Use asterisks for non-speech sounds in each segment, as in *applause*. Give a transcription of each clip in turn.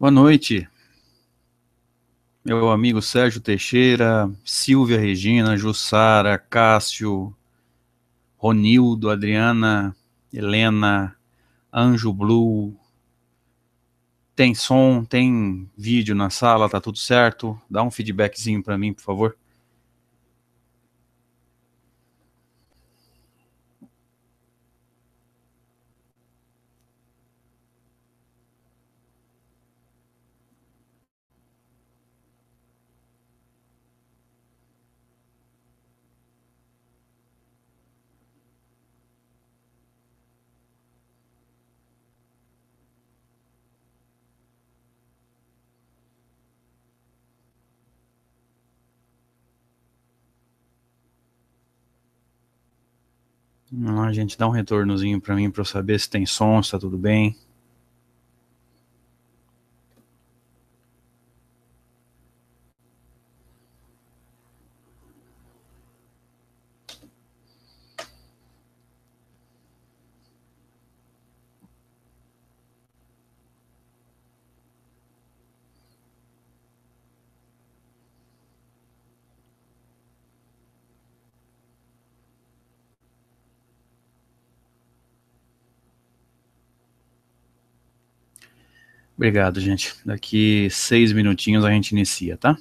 Boa noite, meu amigo Sérgio Teixeira, Silvia Regina, Jussara, Cássio, Ronildo, Adriana, Helena, Anjo Blue. Tem som, tem vídeo na sala, tá tudo certo? Dá um feedbackzinho para mim, por favor. Não, gente, dá um retornozinho para mim para eu saber se tem som, se tá tudo bem. Obrigado, gente. Daqui seis minutinhos a gente inicia, tá?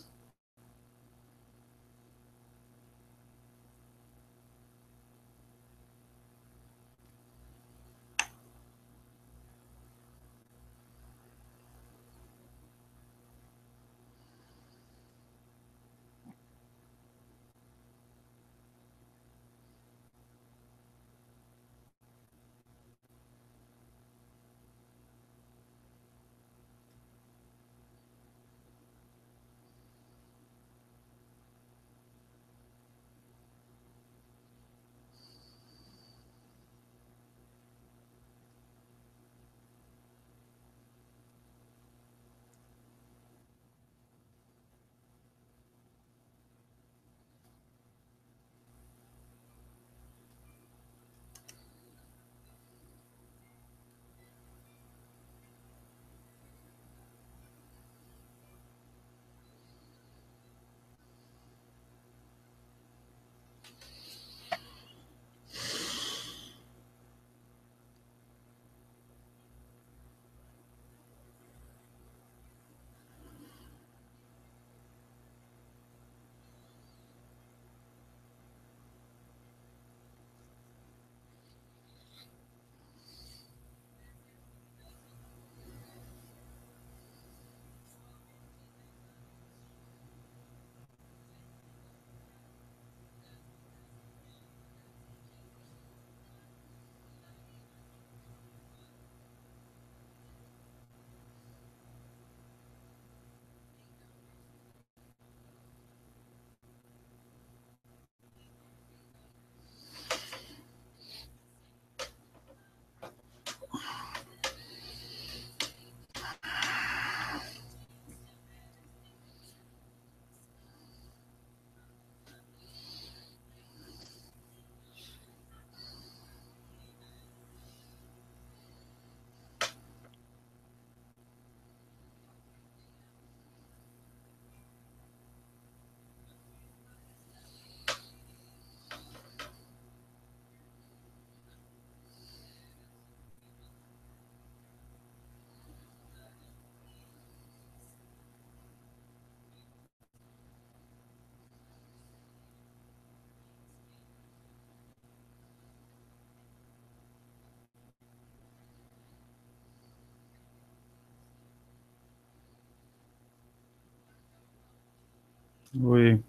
Oi.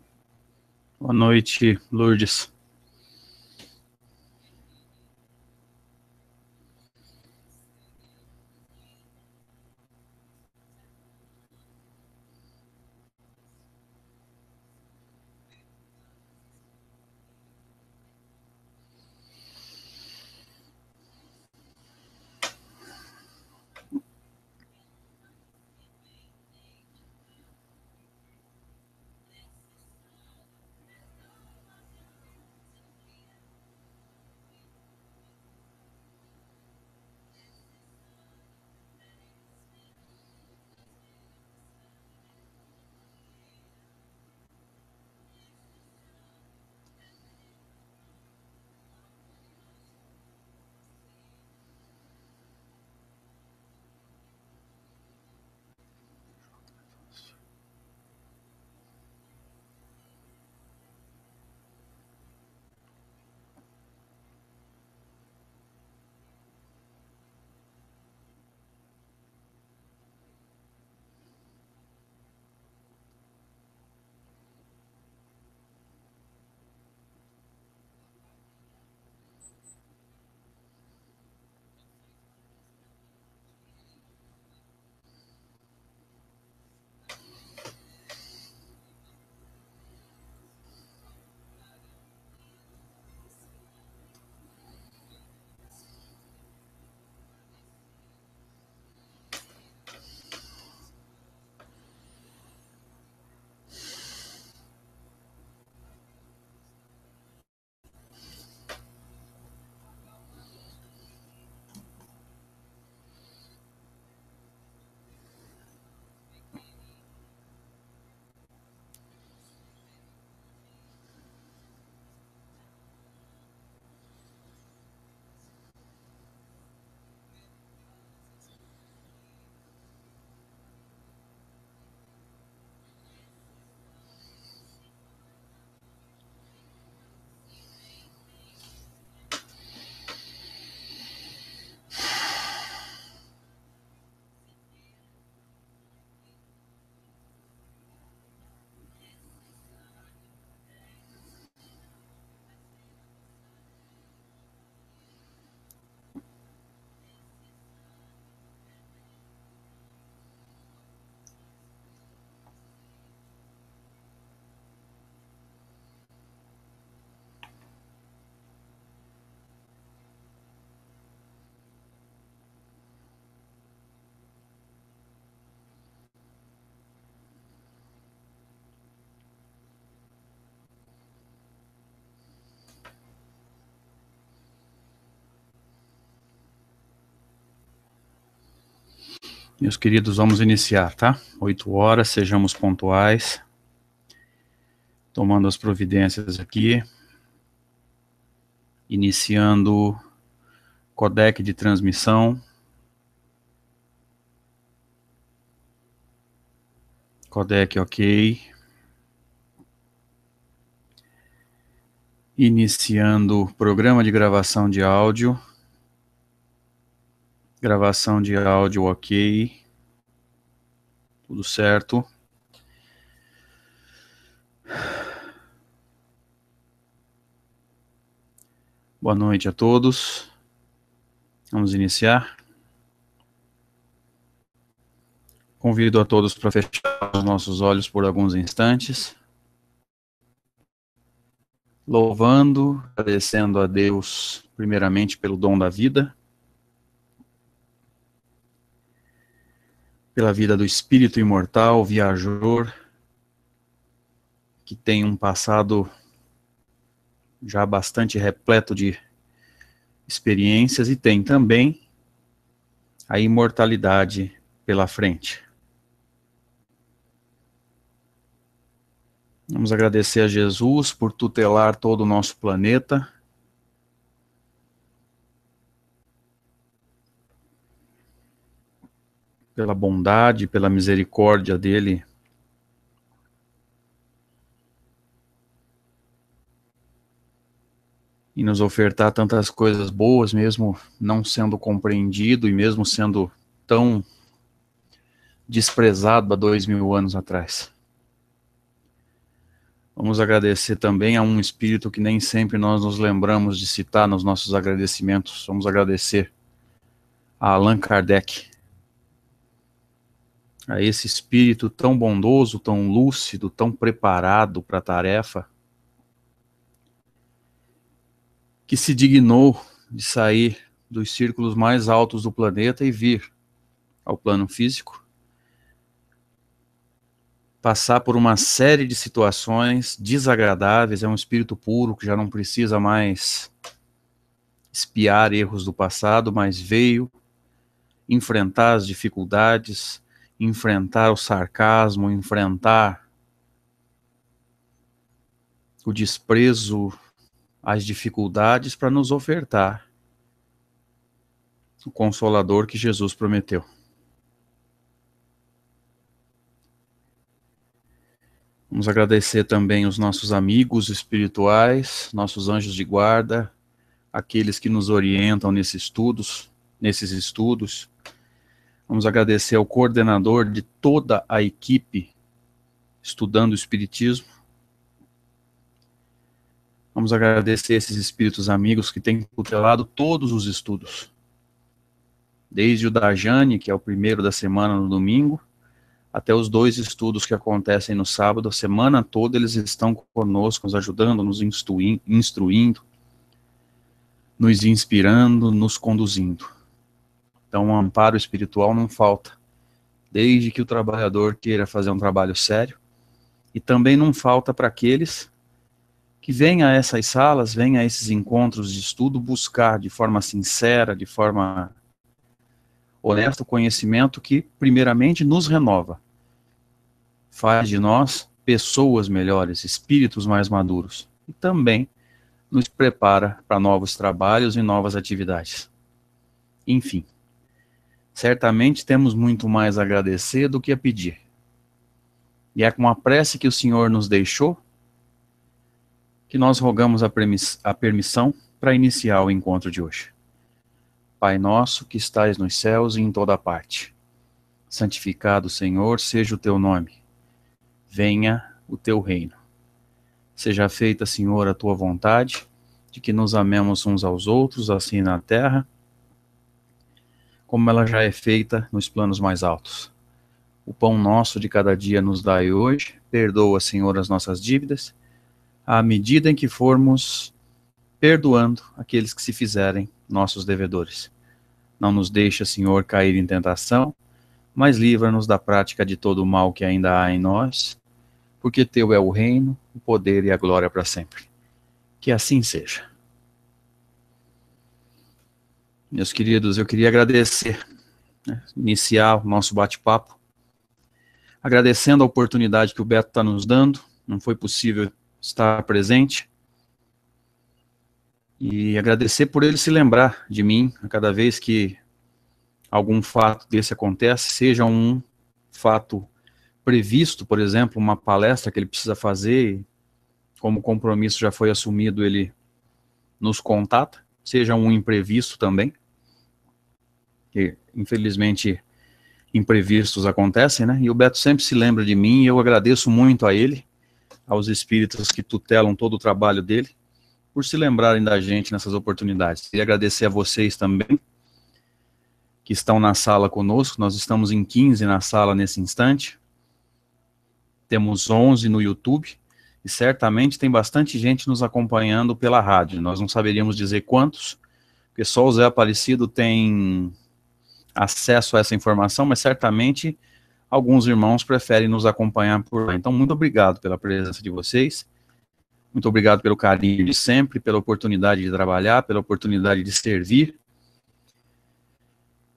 Boa noite, Lourdes. Meus queridos, vamos iniciar, tá? Oito horas, sejamos pontuais, tomando as providências aqui, iniciando codec de transmissão, codec ok, iniciando programa de gravação de áudio. Gravação de áudio ok. Tudo certo. Boa noite a todos. Vamos iniciar. Convido a todos para fechar os nossos olhos por alguns instantes, louvando, agradecendo a Deus, primeiramente, pelo dom da vida pela vida do espírito imortal, viajor, que tem um passado já bastante repleto de experiências e tem também a imortalidade pela frente. Vamos agradecer a Jesus por tutelar todo o nosso planeta pela bondade, pela misericórdia dele. E nos ofertar tantas coisas boas, mesmo não sendo compreendido e mesmo sendo tão desprezado há dois mil anos atrás. Vamos agradecer também a um espírito que nem sempre nós nos lembramos de citar nos nossos agradecimentos. Vamos agradecer a Allan Kardec a esse espírito tão bondoso, tão lúcido, tão preparado para a tarefa, que se dignou de sair dos círculos mais altos do planeta e vir ao plano físico, passar por uma série de situações desagradáveis, é um espírito puro que já não precisa mais espiar erros do passado, mas veio enfrentar as dificuldades, enfrentar o sarcasmo, enfrentar o desprezo, as dificuldades para nos ofertar o consolador que Jesus prometeu. Vamos agradecer também os nossos amigos espirituais, nossos anjos de guarda, aqueles que nos orientam nesses estudos, nesses estudos, Vamos agradecer ao coordenador de toda a equipe estudando o Espiritismo. Vamos agradecer esses espíritos amigos que têm tutelado todos os estudos. Desde o da Jane, que é o primeiro da semana no domingo, até os dois estudos que acontecem no sábado, a semana toda eles estão conosco, nos ajudando, nos instruindo, nos inspirando, nos conduzindo. Então, um amparo espiritual não falta, desde que o trabalhador queira fazer um trabalho sério. E também não falta para aqueles que venham a essas salas, venham a esses encontros de estudo buscar de forma sincera, de forma honesta, o conhecimento que, primeiramente, nos renova, faz de nós pessoas melhores, espíritos mais maduros e também nos prepara para novos trabalhos e novas atividades. Enfim. Certamente temos muito mais a agradecer do que a pedir. E é com a prece que o Senhor nos deixou que nós rogamos a, a permissão para iniciar o encontro de hoje. Pai nosso que estais nos céus e em toda parte, santificado, Senhor, seja o teu nome. Venha o teu reino. Seja feita, Senhor, a tua vontade, de que nos amemos uns aos outros, assim na terra como ela já é feita nos planos mais altos. O pão nosso de cada dia nos dai hoje, perdoa, Senhor, as nossas dívidas, à medida em que formos perdoando aqueles que se fizerem nossos devedores. Não nos deixa, Senhor, cair em tentação, mas livra-nos da prática de todo o mal que ainda há em nós, porque teu é o reino, o poder e a glória para sempre. Que assim seja. Meus queridos, eu queria agradecer, né, iniciar o nosso bate-papo, agradecendo a oportunidade que o Beto está nos dando, não foi possível estar presente, e agradecer por ele se lembrar de mim a cada vez que algum fato desse acontece, seja um fato previsto, por exemplo, uma palestra que ele precisa fazer, como compromisso já foi assumido, ele nos contata, seja um imprevisto também que infelizmente imprevistos acontecem, né? E o Beto sempre se lembra de mim e eu agradeço muito a ele, aos espíritos que tutelam todo o trabalho dele, por se lembrarem da gente nessas oportunidades. E agradecer a vocês também, que estão na sala conosco. Nós estamos em 15 na sala nesse instante. Temos 11 no YouTube. E certamente tem bastante gente nos acompanhando pela rádio. Nós não saberíamos dizer quantos, porque só o Zé Aparecido tem acesso a essa informação, mas certamente alguns irmãos preferem nos acompanhar por lá. Então, muito obrigado pela presença de vocês. Muito obrigado pelo carinho de sempre, pela oportunidade de trabalhar, pela oportunidade de servir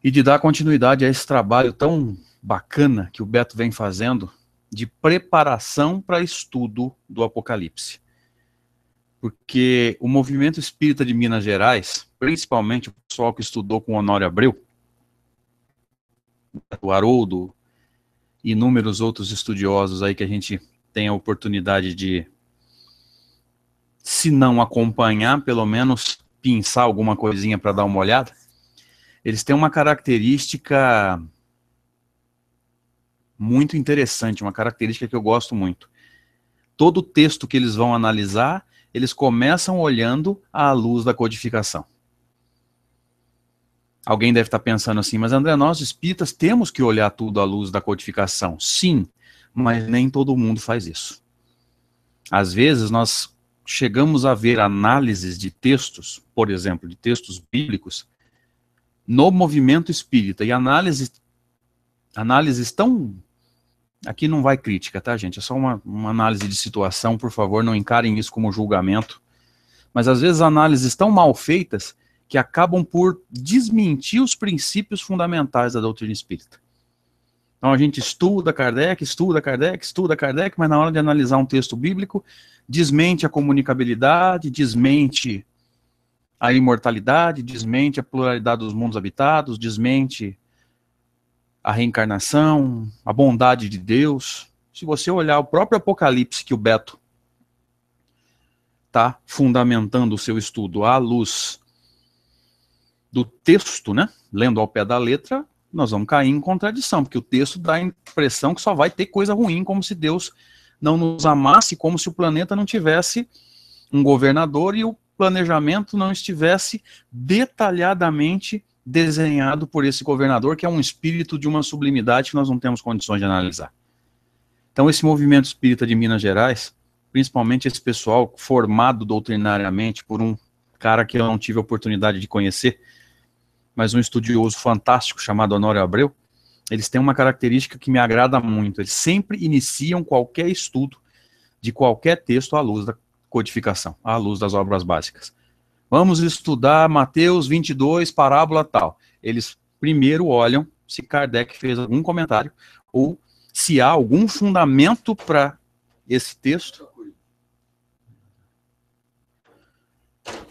e de dar continuidade a esse trabalho tão bacana que o Beto vem fazendo de preparação para estudo do Apocalipse. Porque o movimento espírita de Minas Gerais, principalmente o pessoal que estudou com Honório Abreu, o Haroldo, inúmeros outros estudiosos aí que a gente tem a oportunidade de, se não acompanhar, pelo menos pinçar alguma coisinha para dar uma olhada, eles têm uma característica muito interessante, uma característica que eu gosto muito. Todo texto que eles vão analisar, eles começam olhando à luz da codificação. Alguém deve estar pensando assim, mas André, nós espíritas temos que olhar tudo à luz da codificação. Sim, mas nem todo mundo faz isso. Às vezes nós chegamos a ver análises de textos, por exemplo, de textos bíblicos, no movimento espírita, e análises, análises tão. Aqui não vai crítica, tá, gente? É só uma, uma análise de situação, por favor, não encarem isso como julgamento. Mas às vezes análises tão mal feitas que acabam por desmentir os princípios fundamentais da doutrina espírita. Então a gente estuda Kardec, estuda Kardec, estuda Kardec, mas na hora de analisar um texto bíblico, desmente a comunicabilidade, desmente a imortalidade, desmente a pluralidade dos mundos habitados, desmente a reencarnação, a bondade de Deus. Se você olhar o próprio Apocalipse que o Beto está fundamentando o seu estudo à luz do texto, né, lendo ao pé da letra, nós vamos cair em contradição, porque o texto dá a impressão que só vai ter coisa ruim, como se Deus não nos amasse, como se o planeta não tivesse um governador e o planejamento não estivesse detalhadamente desenhado por esse governador, que é um espírito de uma sublimidade que nós não temos condições de analisar. Então, esse movimento espírita de Minas Gerais, principalmente esse pessoal formado doutrinariamente por um cara que eu não tive a oportunidade de conhecer, mas um estudioso fantástico chamado Honório Abreu, eles têm uma característica que me agrada muito. Eles sempre iniciam qualquer estudo de qualquer texto à luz da codificação, à luz das obras básicas. Vamos estudar Mateus 22, parábola tal. Eles primeiro olham se Kardec fez algum comentário ou se há algum fundamento para esse texto.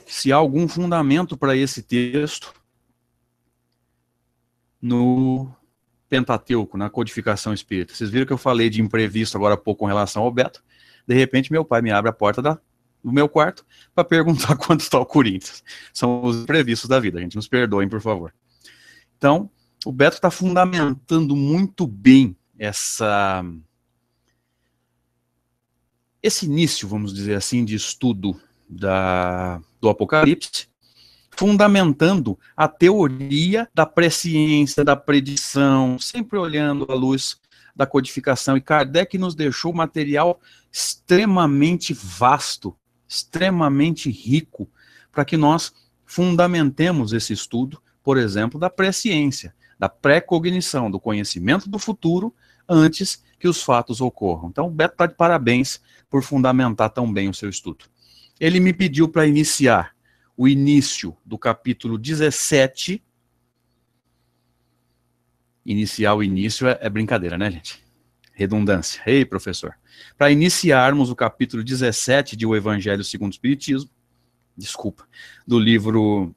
Se há algum fundamento para esse texto no Pentateuco, na codificação espírita. Vocês viram que eu falei de imprevisto agora há pouco com relação ao Beto? De repente, meu pai me abre a porta da, do meu quarto para perguntar *laughs* quanto está o Corinthians. São os imprevistos da vida, gente. Nos perdoem, por favor. Então, o Beto está fundamentando muito bem essa esse início, vamos dizer assim, de estudo da, do Apocalipse, fundamentando a teoria da presciência, da predição, sempre olhando à luz da codificação. E Kardec nos deixou material extremamente vasto, extremamente rico, para que nós fundamentemos esse estudo, por exemplo, da presciência, da pré-cognição, do conhecimento do futuro antes que os fatos ocorram. Então, o Beto está de parabéns por fundamentar tão bem o seu estudo. Ele me pediu para iniciar o início do capítulo 17. Iniciar o início é, é brincadeira, né, gente? Redundância. Ei, professor. Para iniciarmos o capítulo 17 de O Evangelho segundo o Espiritismo, desculpa, do livro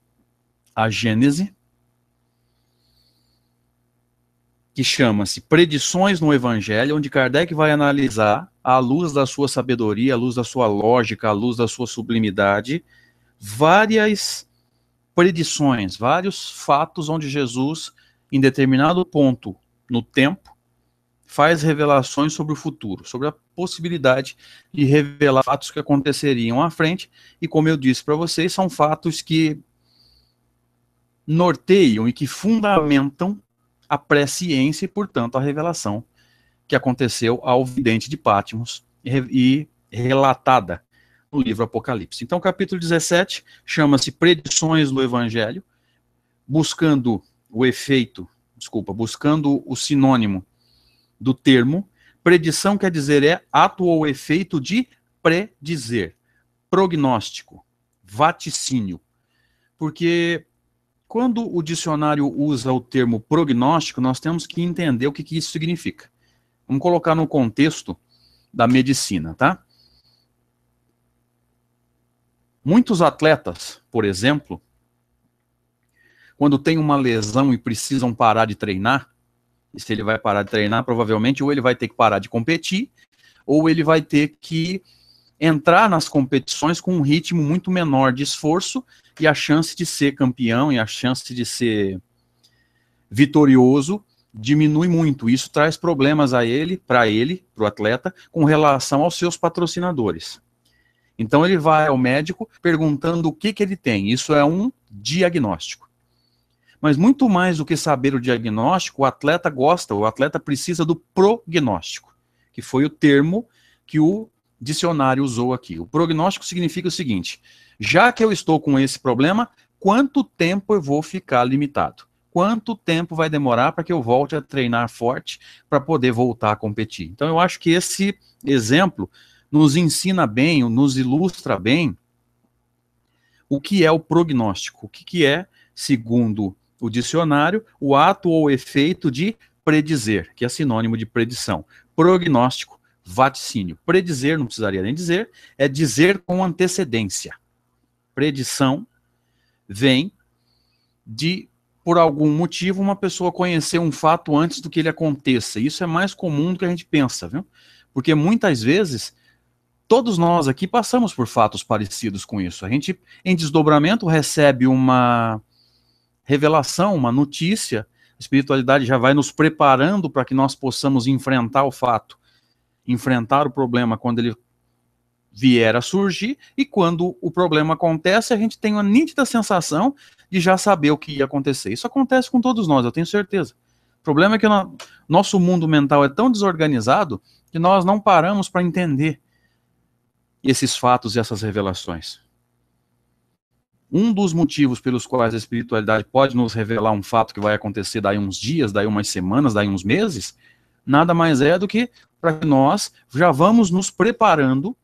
A Gênese, que chama-se Predições no Evangelho, onde Kardec vai analisar, à luz da sua sabedoria, à luz da sua lógica, à luz da sua sublimidade, várias predições, vários fatos onde Jesus, em determinado ponto no tempo, faz revelações sobre o futuro, sobre a possibilidade de revelar fatos que aconteceriam à frente. E como eu disse para vocês, são fatos que norteiam e que fundamentam a presciência e, portanto, a revelação que aconteceu ao vidente de Patmos e relatada no livro Apocalipse. Então, o capítulo 17 chama-se Predições do Evangelho, buscando o efeito, desculpa, buscando o sinônimo do termo. Predição quer dizer é ato ou efeito de predizer, prognóstico, vaticínio. Porque quando o dicionário usa o termo prognóstico, nós temos que entender o que, que isso significa. Vamos colocar no contexto da medicina, tá? Muitos atletas, por exemplo, quando tem uma lesão e precisam parar de treinar, e se ele vai parar de treinar, provavelmente ou ele vai ter que parar de competir, ou ele vai ter que entrar nas competições com um ritmo muito menor de esforço e a chance de ser campeão e a chance de ser vitorioso diminui muito. Isso traz problemas a ele, para ele, para o atleta, com relação aos seus patrocinadores. Então ele vai ao médico perguntando o que, que ele tem. Isso é um diagnóstico. Mas muito mais do que saber o diagnóstico, o atleta gosta, o atleta precisa do prognóstico, que foi o termo que o dicionário usou aqui. O prognóstico significa o seguinte: já que eu estou com esse problema, quanto tempo eu vou ficar limitado? Quanto tempo vai demorar para que eu volte a treinar forte para poder voltar a competir? Então eu acho que esse exemplo nos ensina bem, nos ilustra bem o que é o prognóstico, o que, que é, segundo o dicionário, o ato ou efeito de predizer, que é sinônimo de predição. Prognóstico, vaticínio. Predizer, não precisaria nem dizer, é dizer com antecedência. Predição vem de, por algum motivo, uma pessoa conhecer um fato antes do que ele aconteça. Isso é mais comum do que a gente pensa, viu? Porque muitas vezes todos nós aqui passamos por fatos parecidos com isso. A gente, em desdobramento, recebe uma revelação, uma notícia. A espiritualidade já vai nos preparando para que nós possamos enfrentar o fato, enfrentar o problema quando ele vier a surgir. E quando o problema acontece, a gente tem uma nítida sensação de já saber o que ia acontecer. Isso acontece com todos nós, eu tenho certeza. O problema é que nosso mundo mental é tão desorganizado que nós não paramos para entender esses fatos e essas revelações. Um dos motivos pelos quais a espiritualidade pode nos revelar um fato que vai acontecer daí uns dias, daí umas semanas, daí uns meses, nada mais é do que para que nós já vamos nos preparando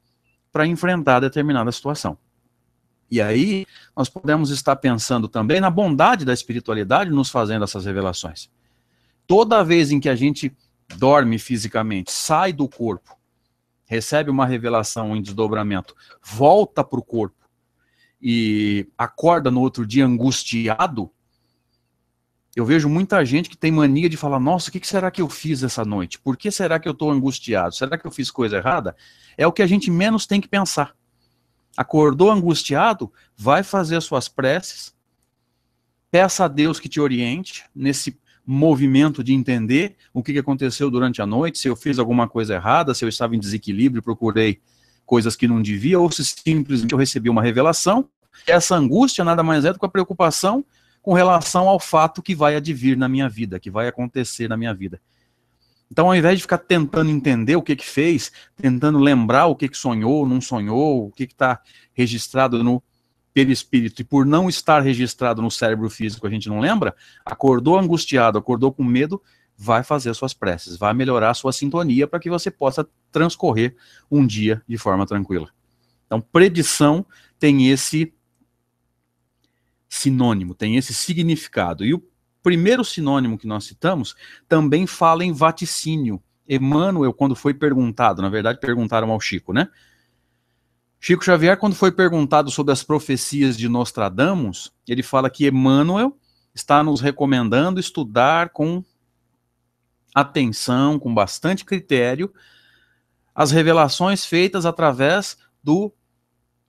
para enfrentar determinada situação. E aí, nós podemos estar pensando também na bondade da espiritualidade nos fazendo essas revelações. Toda vez em que a gente dorme fisicamente, sai do corpo recebe uma revelação em desdobramento, volta para o corpo e acorda no outro dia angustiado, eu vejo muita gente que tem mania de falar: nossa, o que será que eu fiz essa noite? Por que será que eu estou angustiado? Será que eu fiz coisa errada? É o que a gente menos tem que pensar. Acordou angustiado? Vai fazer as suas preces. Peça a Deus que te oriente nesse movimento de entender o que, aconteceu durante a noite, se eu fiz alguma coisa errada, se eu estava em desequilíbrio, procurei coisas que não devia, ou se simplesmente eu recebi uma revelação. Essa angústia nada mais é do que a preocupação com relação ao fato que vai advir na minha vida, que vai acontecer na minha vida. Então, ao invés de ficar tentando entender o que que fez, tentando lembrar o que que sonhou, não sonhou, o que que está registrado no perispírito e por não estar registrado no cérebro físico, a gente não lembra, acordou angustiado, acordou com medo, vai fazer suas preces, vai melhorar sua sintonia para que você possa transcorrer um dia de forma tranquila. Então, predição tem esse sinônimo, tem esse significado. E o primeiro sinônimo que nós citamos também fala em vaticínio. Emmanuel, quando foi perguntado, na verdade perguntaram ao Chico, né? Chico Xavier, quando foi perguntado sobre as profecias de Nostradamus, ele fala que Emmanuel está nos recomendando estudar com atenção, com bastante critério, as revelações feitas através do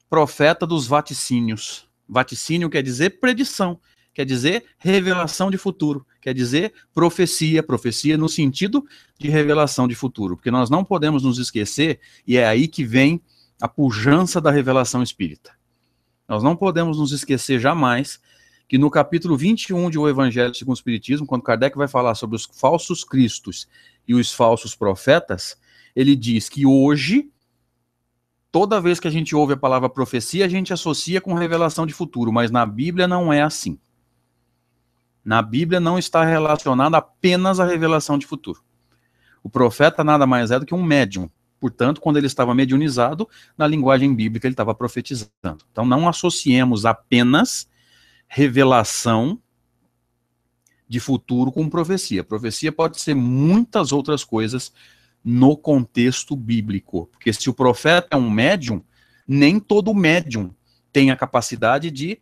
profeta dos vaticínios. Vaticínio quer dizer predição, quer dizer revelação de futuro, quer dizer profecia, profecia no sentido de revelação de futuro, porque nós não podemos nos esquecer, e é aí que vem a pujança da revelação espírita. Nós não podemos nos esquecer jamais que no capítulo 21 de O Evangelho segundo o Espiritismo, quando Kardec vai falar sobre os falsos cristos e os falsos profetas, ele diz que hoje, toda vez que a gente ouve a palavra profecia, a gente associa com revelação de futuro, mas na Bíblia não é assim. Na Bíblia não está relacionada apenas à revelação de futuro. O profeta nada mais é do que um médium, Portanto, quando ele estava mediunizado, na linguagem bíblica ele estava profetizando. Então, não associemos apenas revelação de futuro com profecia. Profecia pode ser muitas outras coisas no contexto bíblico. Porque se o profeta é um médium, nem todo médium tem a capacidade de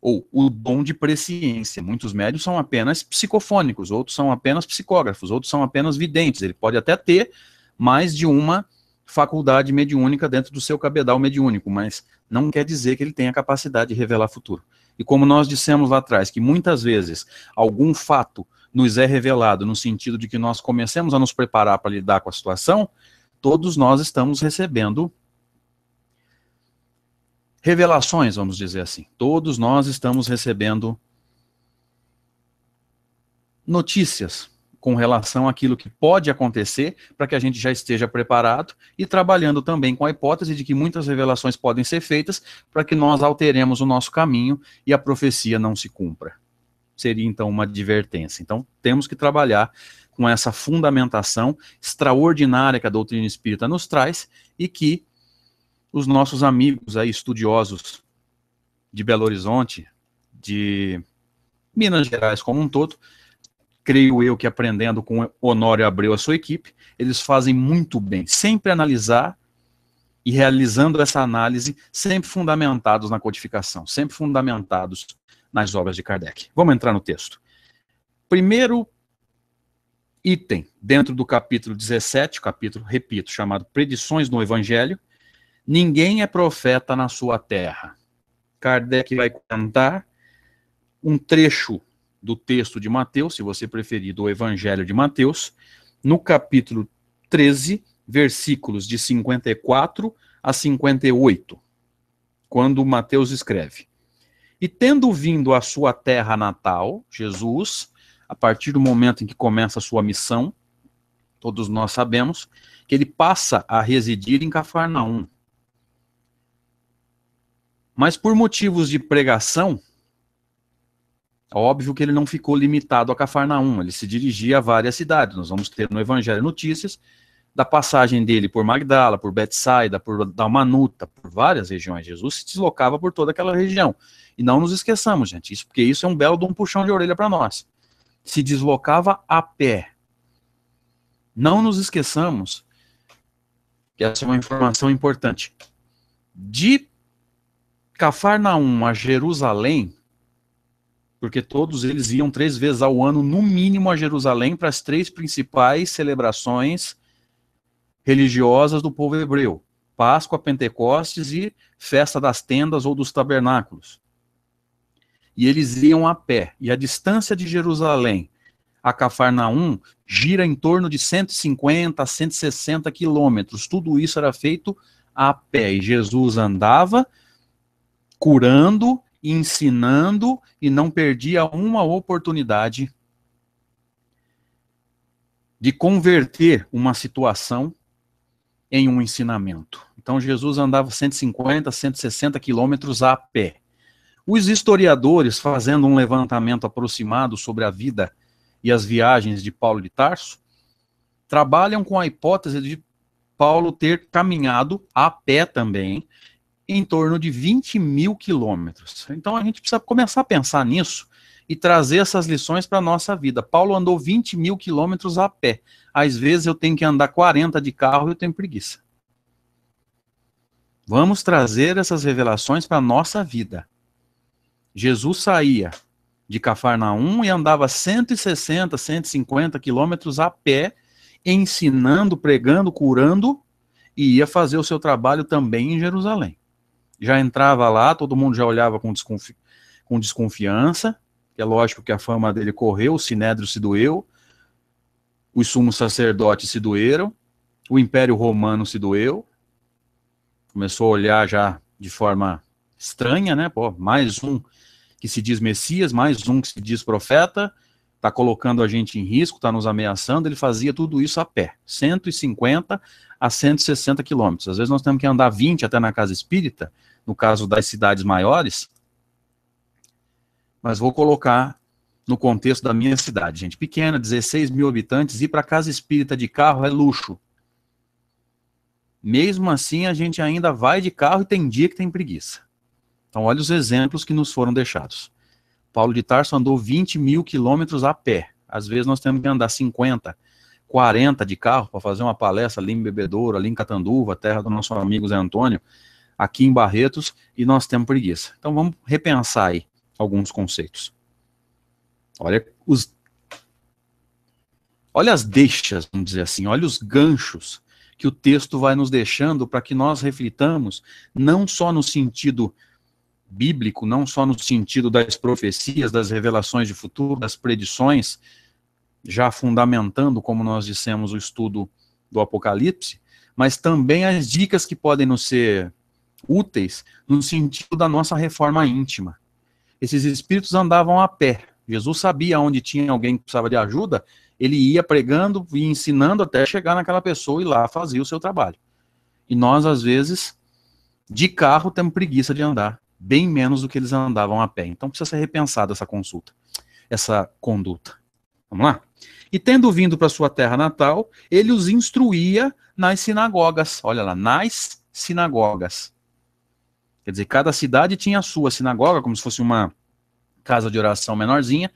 ou o dom de presciência. Muitos médios são apenas psicofônicos, outros são apenas psicógrafos, outros são apenas videntes. Ele pode até ter mais de uma faculdade mediúnica dentro do seu cabedal mediúnico, mas não quer dizer que ele tenha capacidade de revelar futuro. E como nós dissemos lá atrás, que muitas vezes algum fato nos é revelado no sentido de que nós comecemos a nos preparar para lidar com a situação, todos nós estamos recebendo revelações, vamos dizer assim. Todos nós estamos recebendo notícias com relação àquilo que pode acontecer, para que a gente já esteja preparado e trabalhando também com a hipótese de que muitas revelações podem ser feitas para que nós alteremos o nosso caminho e a profecia não se cumpra. Seria então uma advertência. Então, temos que trabalhar com essa fundamentação extraordinária que a doutrina espírita nos traz e que os nossos amigos aí estudiosos de Belo Horizonte, de Minas Gerais como um todo, creio eu que aprendendo com Honório Abreu a sua equipe, eles fazem muito bem, sempre analisar e realizando essa análise, sempre fundamentados na codificação, sempre fundamentados nas obras de Kardec. Vamos entrar no texto. Primeiro item dentro do capítulo 17, capítulo, repito, chamado Predições no Evangelho, ninguém é profeta na sua terra. Kardec vai contar um trecho do texto de Mateus, se você preferir, do Evangelho de Mateus, no capítulo 13, versículos de 54 a 58, quando Mateus escreve: E tendo vindo à sua terra natal, Jesus, a partir do momento em que começa a sua missão, todos nós sabemos que ele passa a residir em Cafarnaum. Mas por motivos de pregação, Óbvio que ele não ficou limitado a Cafarnaum, ele se dirigia a várias cidades. Nós vamos ter no Evangelho notícias da passagem dele por Magdala, por Betsaida, por Dalmanuta, por várias regiões. Jesus se deslocava por toda aquela região. E não nos esqueçamos, gente, isso porque isso é um belo de um puxão de orelha para nós. Se deslocava a pé. Não nos esqueçamos que essa é uma informação importante. De Cafarnaum a Jerusalém, porque todos eles iam três vezes ao ano, no mínimo, a Jerusalém para as três principais celebrações religiosas do povo hebreu: Páscoa, Pentecostes e Festa das Tendas ou dos Tabernáculos. E eles iam a pé, e a distância de Jerusalém a Cafarnaum gira em torno de 150 a 160 quilômetros. Tudo isso era feito a pé. E Jesus andava curando ensinando e não perdia uma oportunidade de converter uma situação em um ensinamento. Então Jesus andava 150, 160 quilômetros a pé. Os historiadores, fazendo um levantamento aproximado sobre a vida e as viagens de Paulo de Tarso, trabalham com a hipótese de Paulo ter caminhado a pé também em torno de 20 mil quilômetros. Então a gente precisa começar a pensar nisso e trazer essas lições para a nossa vida. Paulo andou 20 mil quilômetros a pé. Às vezes eu tenho que andar 40 de carro e eu tenho preguiça. Vamos trazer essas revelações para a nossa vida. Jesus saía de Cafarnaum e andava 160, 150 quilômetros a pé, ensinando, pregando, curando, e ia fazer o seu trabalho também em Jerusalém já entrava lá, todo mundo já olhava com, desconfi com desconfiança, é lógico que a fama dele correu, o Sinédrio se doeu, os sumos sacerdotes se doeram, o Império Romano se doeu, começou a olhar já de forma estranha, né? Pô, mais um que se diz Messias, mais um que se diz profeta, tá colocando a gente em risco, tá nos ameaçando. Ele fazia tudo isso a pé, 150 a 160 quilômetros. Às vezes nós temos que andar 20 até na casa espírita, no caso das cidades maiores, mas vou colocar no contexto da minha cidade, gente. Pequena, 16 mil habitantes, ir para casa espírita de carro é luxo. Mesmo assim, a gente ainda vai de carro e tem dia que tem preguiça. Então, olha os exemplos que nos foram deixados. Paulo de Tarso andou 20 mil quilômetros a pé. Às vezes nós temos que andar 50, 40 de carro para fazer uma palestra ali em Bebedouro, ali em Catanduva, terra do nosso amigo Zé Antônio, aqui em Barretos, e nós temos preguiça. Então vamos repensar aí alguns conceitos. Olha os Olha as deixas, vamos dizer assim, olha os ganchos que o texto vai nos deixando para que nós reflitamos não só no sentido bíblico, não só no sentido das profecias, das revelações de futuro, das predições, já fundamentando, como nós dissemos, o estudo do Apocalipse, mas também as dicas que podem nos ser úteis no sentido da nossa reforma íntima. Esses espíritos andavam a pé. Jesus sabia onde tinha alguém que precisava de ajuda, ele ia pregando e ensinando até chegar naquela pessoa e lá fazia o seu trabalho. E nós, às vezes, de carro, temos preguiça de andar, bem menos do que eles andavam a pé. Então precisa ser repensada essa consulta, essa conduta. Vamos lá? E tendo vindo para sua terra natal, ele os instruía nas sinagogas. Olha lá, nas sinagogas. Quer dizer, cada cidade tinha a sua sinagoga, como se fosse uma casa de oração menorzinha.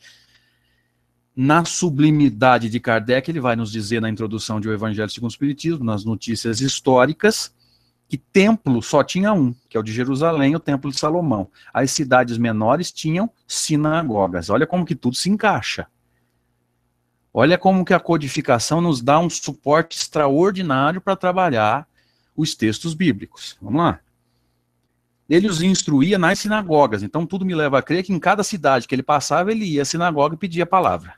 Na sublimidade de Kardec, ele vai nos dizer na introdução de O Evangelho segundo o Espiritismo, nas notícias históricas, que templo só tinha um, que é o de Jerusalém, o templo de Salomão. As cidades menores tinham sinagogas. Olha como que tudo se encaixa. Olha como que a codificação nos dá um suporte extraordinário para trabalhar os textos bíblicos. Vamos lá. Ele os instruía nas sinagogas, então tudo me leva a crer que em cada cidade que ele passava, ele ia à sinagoga e pedia a palavra.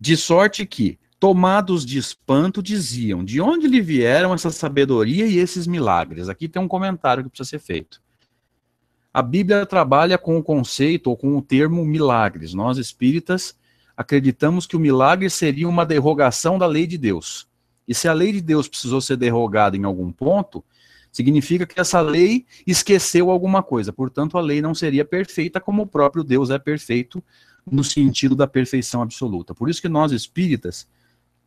De sorte que, tomados de espanto, diziam: De onde lhe vieram essa sabedoria e esses milagres? Aqui tem um comentário que precisa ser feito. A Bíblia trabalha com o conceito ou com o termo milagres. Nós espíritas acreditamos que o milagre seria uma derrogação da lei de Deus. E se a lei de Deus precisou ser derrogada em algum ponto, significa que essa lei esqueceu alguma coisa. Portanto, a lei não seria perfeita como o próprio Deus é perfeito no sentido da perfeição absoluta. Por isso que nós espíritas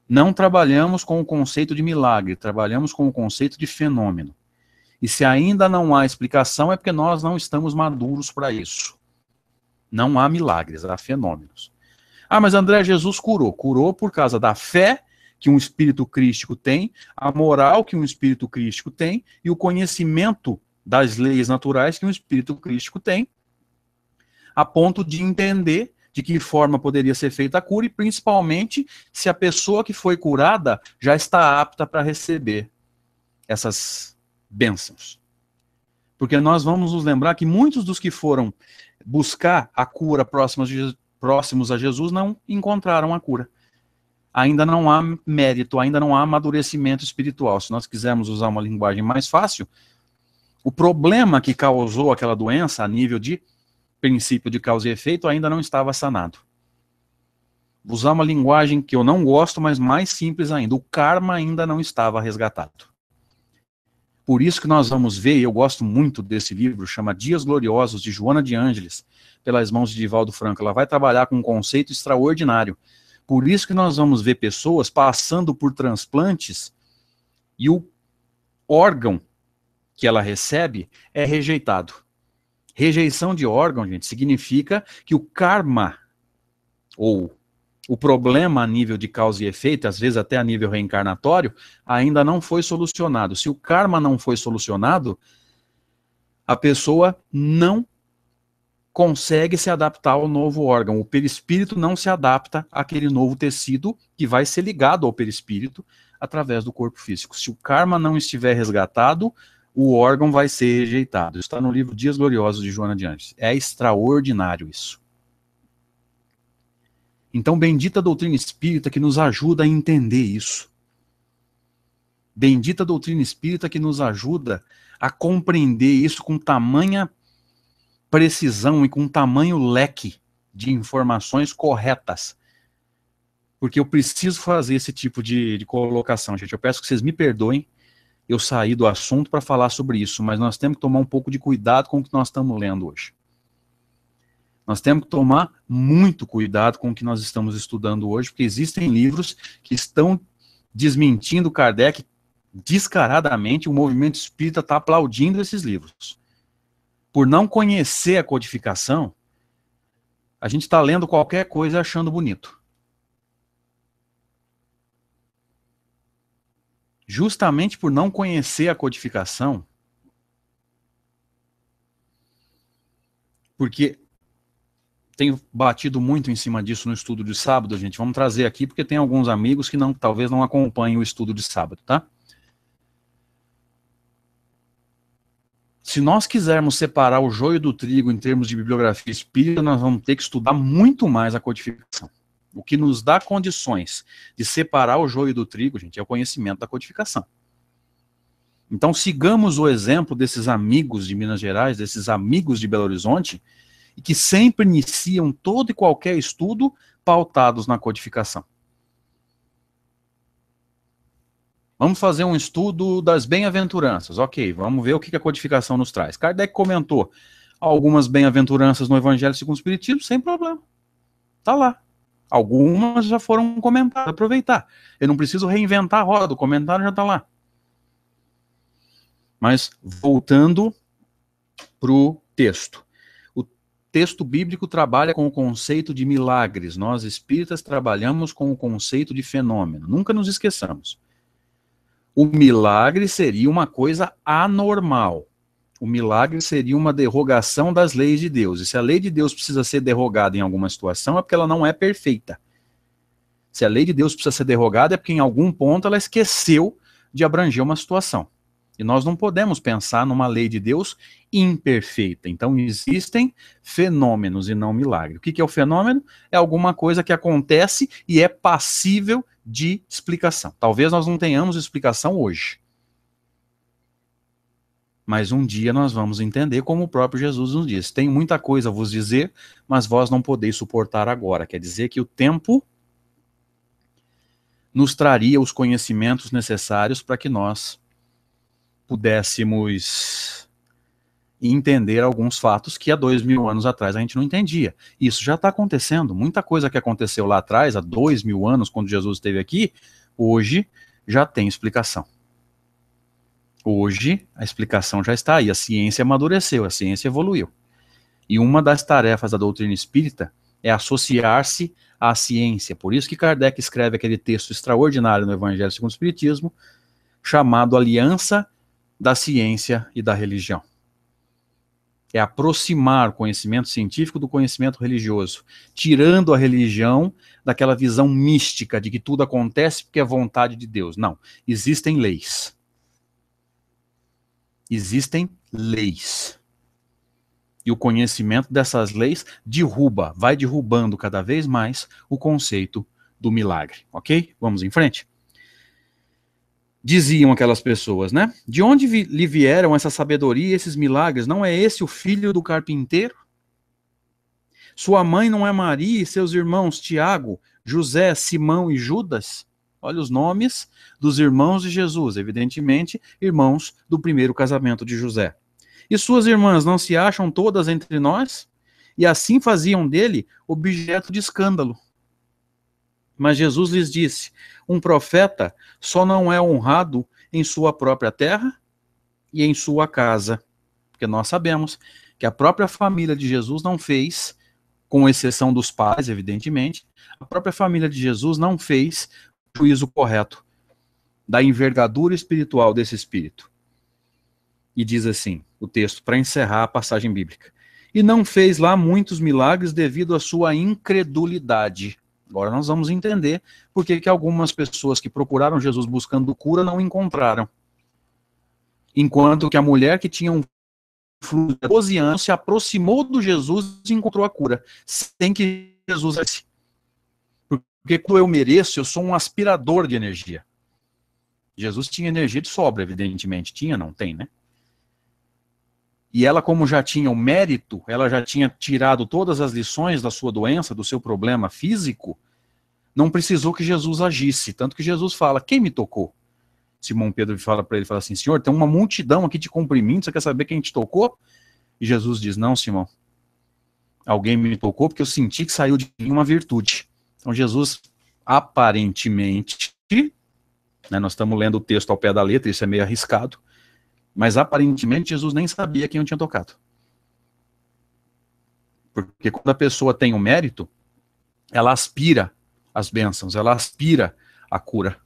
não trabalhamos com o conceito de milagre, trabalhamos com o conceito de fenômeno. E se ainda não há explicação, é porque nós não estamos maduros para isso. Não há milagres, há fenômenos. Ah, mas André Jesus curou. Curou por causa da fé que um espírito crístico tem, a moral que um espírito crístico tem e o conhecimento das leis naturais que um espírito crístico tem, a ponto de entender de que forma poderia ser feita a cura e principalmente se a pessoa que foi curada já está apta para receber essas bênçãos. Porque nós vamos nos lembrar que muitos dos que foram buscar a cura próximos, a Jesus não encontraram a cura. Ainda não há mérito, ainda não há amadurecimento espiritual. Se nós quisermos usar uma linguagem mais fácil, o problema que causou aquela doença a nível de princípio de causa e efeito ainda não estava sanado. Vou usar uma linguagem que eu não gosto, mas mais simples ainda. O karma ainda não estava resgatado. Por isso que nós vamos ver, e eu gosto muito desse livro, chama Dias Gloriosos, de Joana de Ângeles, pelas mãos de Divaldo Franco. Ela vai trabalhar com um conceito extraordinário. Por isso que nós vamos ver pessoas passando por transplantes e o órgão que ela recebe é rejeitado. Rejeição de órgão, gente, significa que o karma, ou o problema a nível de causa e efeito, às vezes até a nível reencarnatório, ainda não foi solucionado. Se o karma não foi solucionado, a pessoa não consegue se adaptar ao novo órgão. O perispírito não se adapta àquele novo tecido que vai ser ligado ao perispírito através do corpo físico. Se o karma não estiver resgatado, o órgão vai ser rejeitado. Está no livro Dias Gloriosos de Joana de Andes. É extraordinário isso. Então, bendita doutrina espírita que nos ajuda a entender isso. Bendita doutrina espírita que nos ajuda a compreender isso com tamanha precisão e com tamanho leque de informações corretas. Porque eu preciso fazer esse tipo de, de colocação, gente. Eu peço que vocês me perdoem eu sair do assunto para falar sobre isso, mas nós temos que tomar um pouco de cuidado com o que nós estamos lendo hoje. Nós temos que tomar muito cuidado com o que nós estamos estudando hoje, porque existem livros que estão desmentindo Kardec descaradamente. O movimento espírita está aplaudindo esses livros. Por não conhecer a codificação, a gente está lendo qualquer coisa achando bonito. Justamente por não conhecer a codificação, porque tenho batido muito em cima disso no estudo de sábado, gente. Vamos trazer aqui, porque tem alguns amigos que não, talvez não acompanhem o estudo de sábado, tá? Se nós quisermos separar o joio do trigo em termos de bibliografia espírita, nós vamos ter que estudar muito mais a codificação. O que nos dá condições de separar o joio do trigo, gente, é o conhecimento da codificação. Então sigamos o exemplo desses amigos de Minas Gerais, desses amigos de Belo Horizonte, e que sempre iniciam todo e qualquer estudo pautados na codificação. Vamos fazer um estudo das bem-aventuranças. Ok, vamos ver o que a codificação nos traz. Kardec comentou algumas bem-aventuranças no Evangelho segundo o Espiritismo, sem problema. Tá lá. Algumas já foram comentadas, aproveitar. Eu não preciso reinventar a roda, o comentário já está lá. Mas voltando para o texto texto bíblico trabalha com o conceito de milagres. Nós espíritas trabalhamos com o conceito de fenômeno. Nunca nos esqueçamos. O milagre seria uma coisa anormal. O milagre seria uma derrogação das leis de Deus. E se a lei de Deus precisa ser derrogada em alguma situação, é porque ela não é perfeita. Se a lei de Deus precisa ser derrogada, é porque em algum ponto ela esqueceu de abranger uma situação. E nós não podemos pensar numa lei de Deus imperfeita. Então, existem fenômenos e não milagres O que, que é o fenômeno? É alguma coisa que acontece e é passível de explicação. Talvez nós não tenhamos explicação hoje. Mas um dia nós vamos entender, como o próprio Jesus nos diz: tem muita coisa a vos dizer, mas vós não podeis suportar agora. Quer dizer que o tempo nos traria os conhecimentos necessários para que nós pudéssemos entender alguns fatos que há dois mil anos atrás a gente não entendia. Isso já está acontecendo. Muita coisa que aconteceu lá atrás, há dois mil anos, quando Jesus esteve aqui, hoje já tem explicação. Hoje a explicação já está aí. A ciência amadureceu, a ciência evoluiu. E uma das tarefas da doutrina espírita é associar-se à ciência. Por isso que Kardec escreve aquele texto extraordinário no Evangelho segundo o Espiritismo, chamado Aliança da ciência e da religião. É aproximar o conhecimento científico do conhecimento religioso, tirando a religião daquela visão mística de que tudo acontece porque é vontade de Deus. Não, existem leis. Existem leis. E o conhecimento dessas leis derruba, vai derrubando cada vez mais o conceito do milagre, ok? Vamos em frente? diziam aquelas pessoas, né? De onde vi, lhe vieram essa sabedoria, esses milagres? Não é esse o filho do carpinteiro? Sua mãe não é Maria e seus irmãos Tiago, José, Simão e Judas? Olha os nomes dos irmãos de Jesus, evidentemente, irmãos do primeiro casamento de José. E suas irmãs não se acham todas entre nós? E assim faziam dele objeto de escândalo. Mas Jesus lhes disse: um profeta só não é honrado em sua própria terra e em sua casa. Porque nós sabemos que a própria família de Jesus não fez, com exceção dos pais, evidentemente, a própria família de Jesus não fez o juízo correto da envergadura espiritual desse espírito. E diz assim, o texto, para encerrar a passagem bíblica. E não fez lá muitos milagres devido à sua incredulidade. Agora nós vamos entender por que, que algumas pessoas que procuraram Jesus buscando cura não encontraram. Enquanto que a mulher que tinha um fluxo de 12 anos se aproximou do Jesus e encontrou a cura, sem que Jesus. Porque quando eu mereço, eu sou um aspirador de energia. Jesus tinha energia de sobra, evidentemente. Tinha, não tem, né? E ela, como já tinha o mérito, ela já tinha tirado todas as lições da sua doença, do seu problema físico, não precisou que Jesus agisse. Tanto que Jesus fala: Quem me tocou? Simão Pedro fala para ele: fala assim, Senhor, tem uma multidão aqui de comprimindo, você quer saber quem te tocou? E Jesus diz: Não, Simão. Alguém me tocou porque eu senti que saiu de mim uma virtude. Então Jesus, aparentemente, né, nós estamos lendo o texto ao pé da letra, isso é meio arriscado, mas aparentemente Jesus nem sabia quem eu tinha tocado. Porque quando a pessoa tem o um mérito, ela aspira as bênçãos, ela aspira a cura.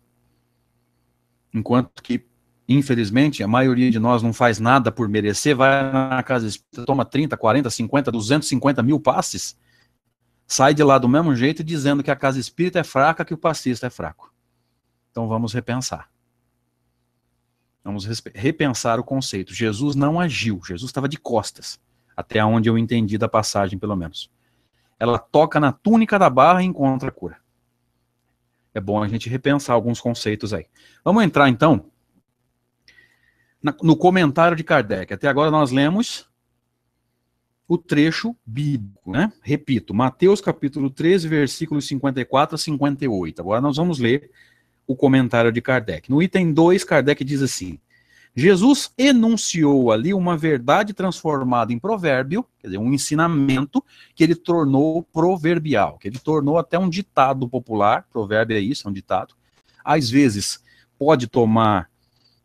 Enquanto que, infelizmente, a maioria de nós não faz nada por merecer, vai na casa espírita, toma 30, 40, 50, 250 mil passes, sai de lá do mesmo jeito dizendo que a casa espírita é fraca, que o passista é fraco. Então vamos repensar. Vamos repensar o conceito. Jesus não agiu, Jesus estava de costas, até onde eu entendi da passagem, pelo menos. Ela toca na túnica da barra e encontra a cura. É bom a gente repensar alguns conceitos aí. Vamos entrar então no comentário de Kardec. Até agora nós lemos o trecho bíblico, né? Repito, Mateus capítulo 13, versículos 54 a 58. Agora nós vamos ler o comentário de Kardec. No item 2, Kardec diz assim: Jesus enunciou ali uma verdade transformada em provérbio, quer dizer, um ensinamento que ele tornou proverbial, que ele tornou até um ditado popular. Provérbio é isso, é um ditado. Às vezes pode tomar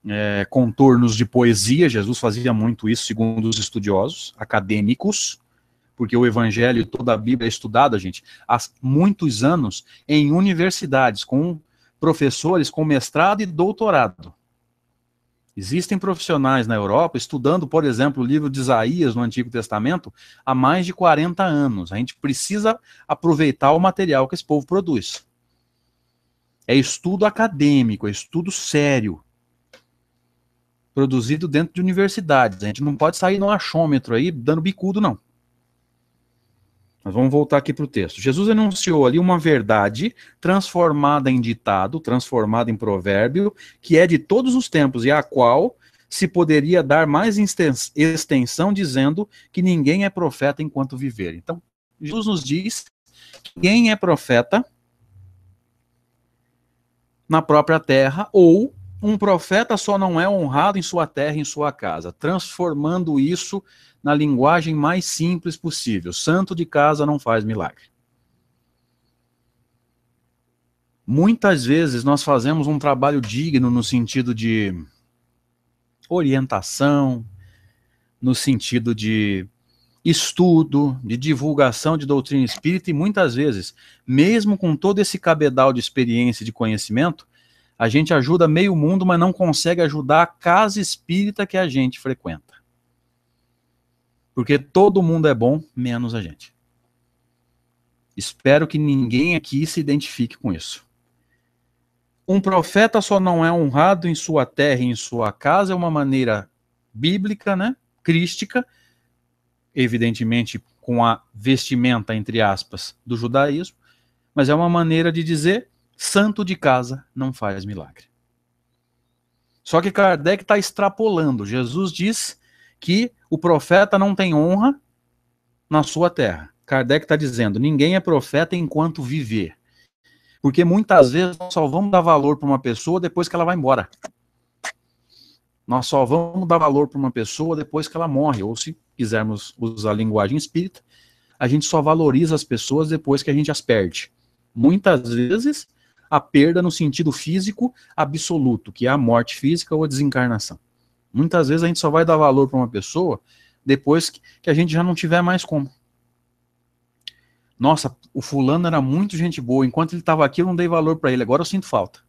é, contornos de poesia. Jesus fazia muito isso, segundo os estudiosos acadêmicos, porque o Evangelho e toda a Bíblia é estudada, gente, há muitos anos em universidades com professores com mestrado e doutorado. Existem profissionais na Europa estudando, por exemplo, o livro de Isaías no Antigo Testamento há mais de 40 anos. A gente precisa aproveitar o material que esse povo produz. É estudo acadêmico, é estudo sério, produzido dentro de universidades. A gente não pode sair no achômetro aí dando bicudo, não. Mas vamos voltar aqui para o texto. Jesus anunciou ali uma verdade transformada em ditado, transformada em provérbio, que é de todos os tempos e a qual se poderia dar mais extensão dizendo que ninguém é profeta enquanto viver. Então, Jesus nos diz que quem é profeta na própria terra ou um profeta só não é honrado em sua terra, em sua casa, transformando isso na linguagem mais simples possível. Santo de casa não faz milagre. Muitas vezes nós fazemos um trabalho digno no sentido de orientação, no sentido de estudo, de divulgação de doutrina espírita, e muitas vezes, mesmo com todo esse cabedal de experiência e de conhecimento, a gente ajuda meio mundo, mas não consegue ajudar a casa espírita que a gente frequenta. Porque todo mundo é bom, menos a gente. Espero que ninguém aqui se identifique com isso. Um profeta só não é honrado em sua terra e em sua casa, é uma maneira bíblica, né? Crística, evidentemente com a vestimenta, entre aspas, do judaísmo, mas é uma maneira de dizer santo de casa não faz milagre. Só que Kardec está extrapolando. Jesus diz que o profeta não tem honra na sua terra. Kardec está dizendo: ninguém é profeta enquanto viver. Porque muitas vezes nós só vamos dar valor para uma pessoa depois que ela vai embora. Nós só vamos dar valor para uma pessoa depois que ela morre. Ou se quisermos usar a linguagem espírita, a gente só valoriza as pessoas depois que a gente as perde. Muitas vezes a perda no sentido físico absoluto, que é a morte física ou a desencarnação. Muitas vezes a gente só vai dar valor para uma pessoa depois que a gente já não tiver mais como. Nossa, o fulano era muito gente boa, enquanto ele estava aqui eu não dei valor para ele, agora eu sinto falta.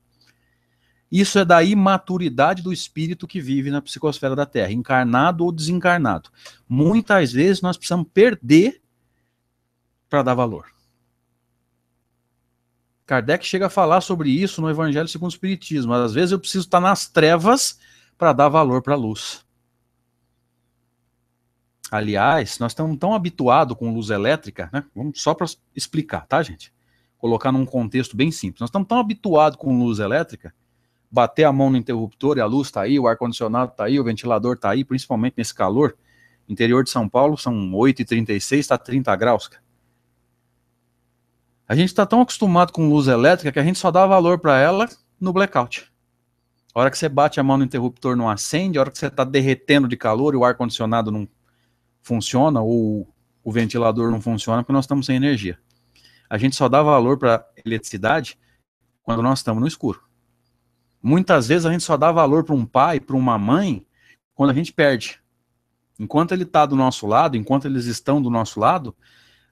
Isso é da imaturidade do espírito que vive na psicosfera da Terra, encarnado ou desencarnado. Muitas vezes nós precisamos perder para dar valor. Kardec chega a falar sobre isso no Evangelho segundo o Espiritismo. Às vezes eu preciso estar nas trevas para dar valor para a luz. Aliás, nós estamos tão habituados com luz elétrica, né? Vamos só para explicar, tá, gente? Colocar num contexto bem simples. Nós estamos tão habituados com luz elétrica, bater a mão no interruptor e a luz está aí, o ar-condicionado está aí, o ventilador está aí, principalmente nesse calor. Interior de São Paulo são 8h36, está 30 graus, cara. A gente está tão acostumado com luz elétrica que a gente só dá valor para ela no blackout. A hora que você bate a mão no interruptor não acende, a hora que você está derretendo de calor e o ar-condicionado não funciona ou o ventilador não funciona porque nós estamos sem energia. A gente só dá valor para eletricidade quando nós estamos no escuro. Muitas vezes a gente só dá valor para um pai, para uma mãe, quando a gente perde. Enquanto ele está do nosso lado, enquanto eles estão do nosso lado,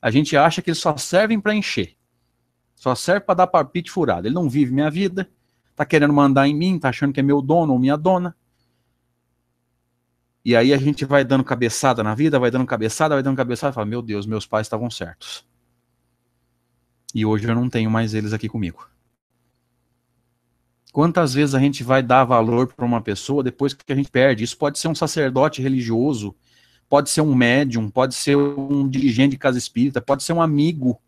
a gente acha que eles só servem para encher. Só serve para dar palpite furado. Ele não vive minha vida, tá querendo mandar em mim, tá achando que é meu dono ou minha dona. E aí a gente vai dando cabeçada na vida, vai dando cabeçada, vai dando cabeçada, e fala: "Meu Deus, meus pais estavam certos". E hoje eu não tenho mais eles aqui comigo. Quantas vezes a gente vai dar valor para uma pessoa depois que a gente perde? Isso pode ser um sacerdote religioso, pode ser um médium, pode ser um dirigente de casa espírita, pode ser um amigo,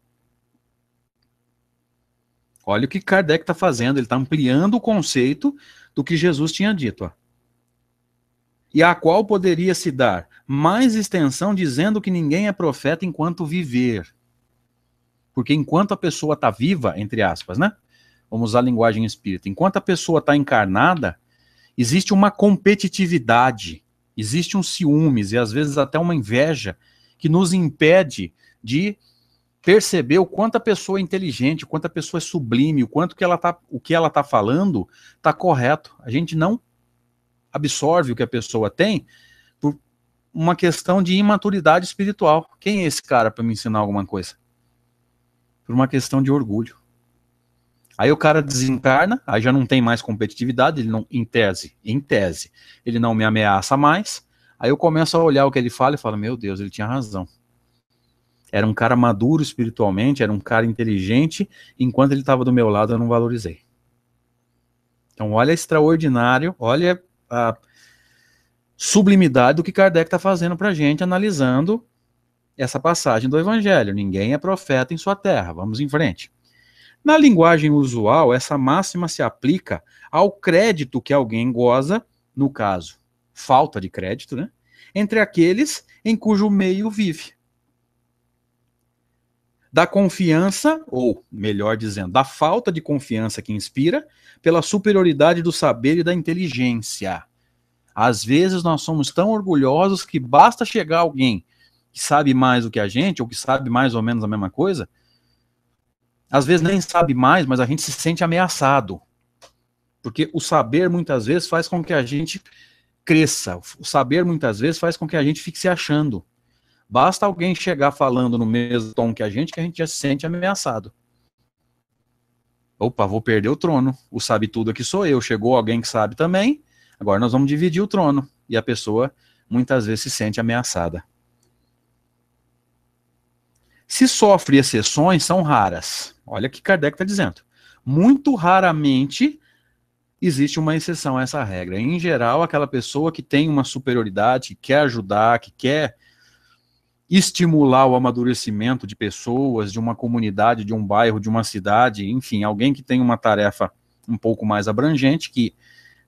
Olha o que Kardec está fazendo, ele está ampliando o conceito do que Jesus tinha dito. Ó. E a qual poderia se dar mais extensão dizendo que ninguém é profeta enquanto viver. Porque enquanto a pessoa está viva, entre aspas, né? Vamos usar a linguagem espírita. Enquanto a pessoa está encarnada, existe uma competitividade, existe um ciúmes e às vezes até uma inveja que nos impede de perceber o quanto a pessoa é inteligente, o quanto a pessoa é sublime, o quanto que ela tá, o que ela está falando está correto. A gente não absorve o que a pessoa tem por uma questão de imaturidade espiritual. Quem é esse cara para me ensinar alguma coisa? Por uma questão de orgulho. Aí o cara desencarna, aí já não tem mais competitividade, ele não, em tese, em tese, ele não me ameaça mais. Aí eu começo a olhar o que ele fala e falo, meu Deus, ele tinha razão. Era um cara maduro espiritualmente, era um cara inteligente. Enquanto ele estava do meu lado, eu não valorizei. Então, olha extraordinário, olha a sublimidade do que Kardec está fazendo para a gente, analisando essa passagem do Evangelho. Ninguém é profeta em sua terra. Vamos em frente. Na linguagem usual, essa máxima se aplica ao crédito que alguém goza, no caso, falta de crédito, né? Entre aqueles em cujo meio vive da confiança, ou melhor dizendo, da falta de confiança que inspira, pela superioridade do saber e da inteligência. Às vezes nós somos tão orgulhosos que basta chegar alguém que sabe mais do que a gente, ou que sabe mais ou menos a mesma coisa, às vezes nem sabe mais, mas a gente se sente ameaçado. Porque o saber muitas vezes faz com que a gente cresça, o saber muitas vezes faz com que a gente fique se achando. Basta alguém chegar falando no mesmo tom que a gente, que a gente já se sente ameaçado. Opa, vou perder o trono. O sabe tudo aqui sou eu. Chegou alguém que sabe também. Agora nós vamos dividir o trono. E a pessoa muitas vezes se sente ameaçada. Se sofre exceções, são raras. Olha o que Kardec está dizendo. Muito raramente existe uma exceção a essa regra. Em geral, aquela pessoa que tem uma superioridade, que quer ajudar, que quer estimular o amadurecimento de pessoas, de uma comunidade, de um bairro, de uma cidade, enfim, alguém que tem uma tarefa um pouco mais abrangente, que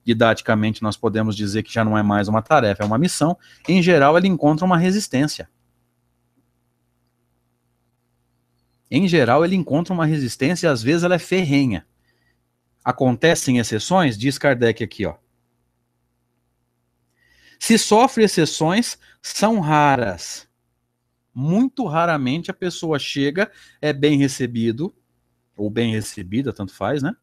didaticamente nós podemos dizer que já não é mais uma tarefa, é uma missão, em geral ele encontra uma resistência. Em geral ele encontra uma resistência e às vezes ela é ferrenha. Acontecem exceções? Diz Kardec aqui, ó. Se sofre exceções, são raras muito raramente a pessoa chega, é bem recebido, ou bem recebida, tanto faz, né?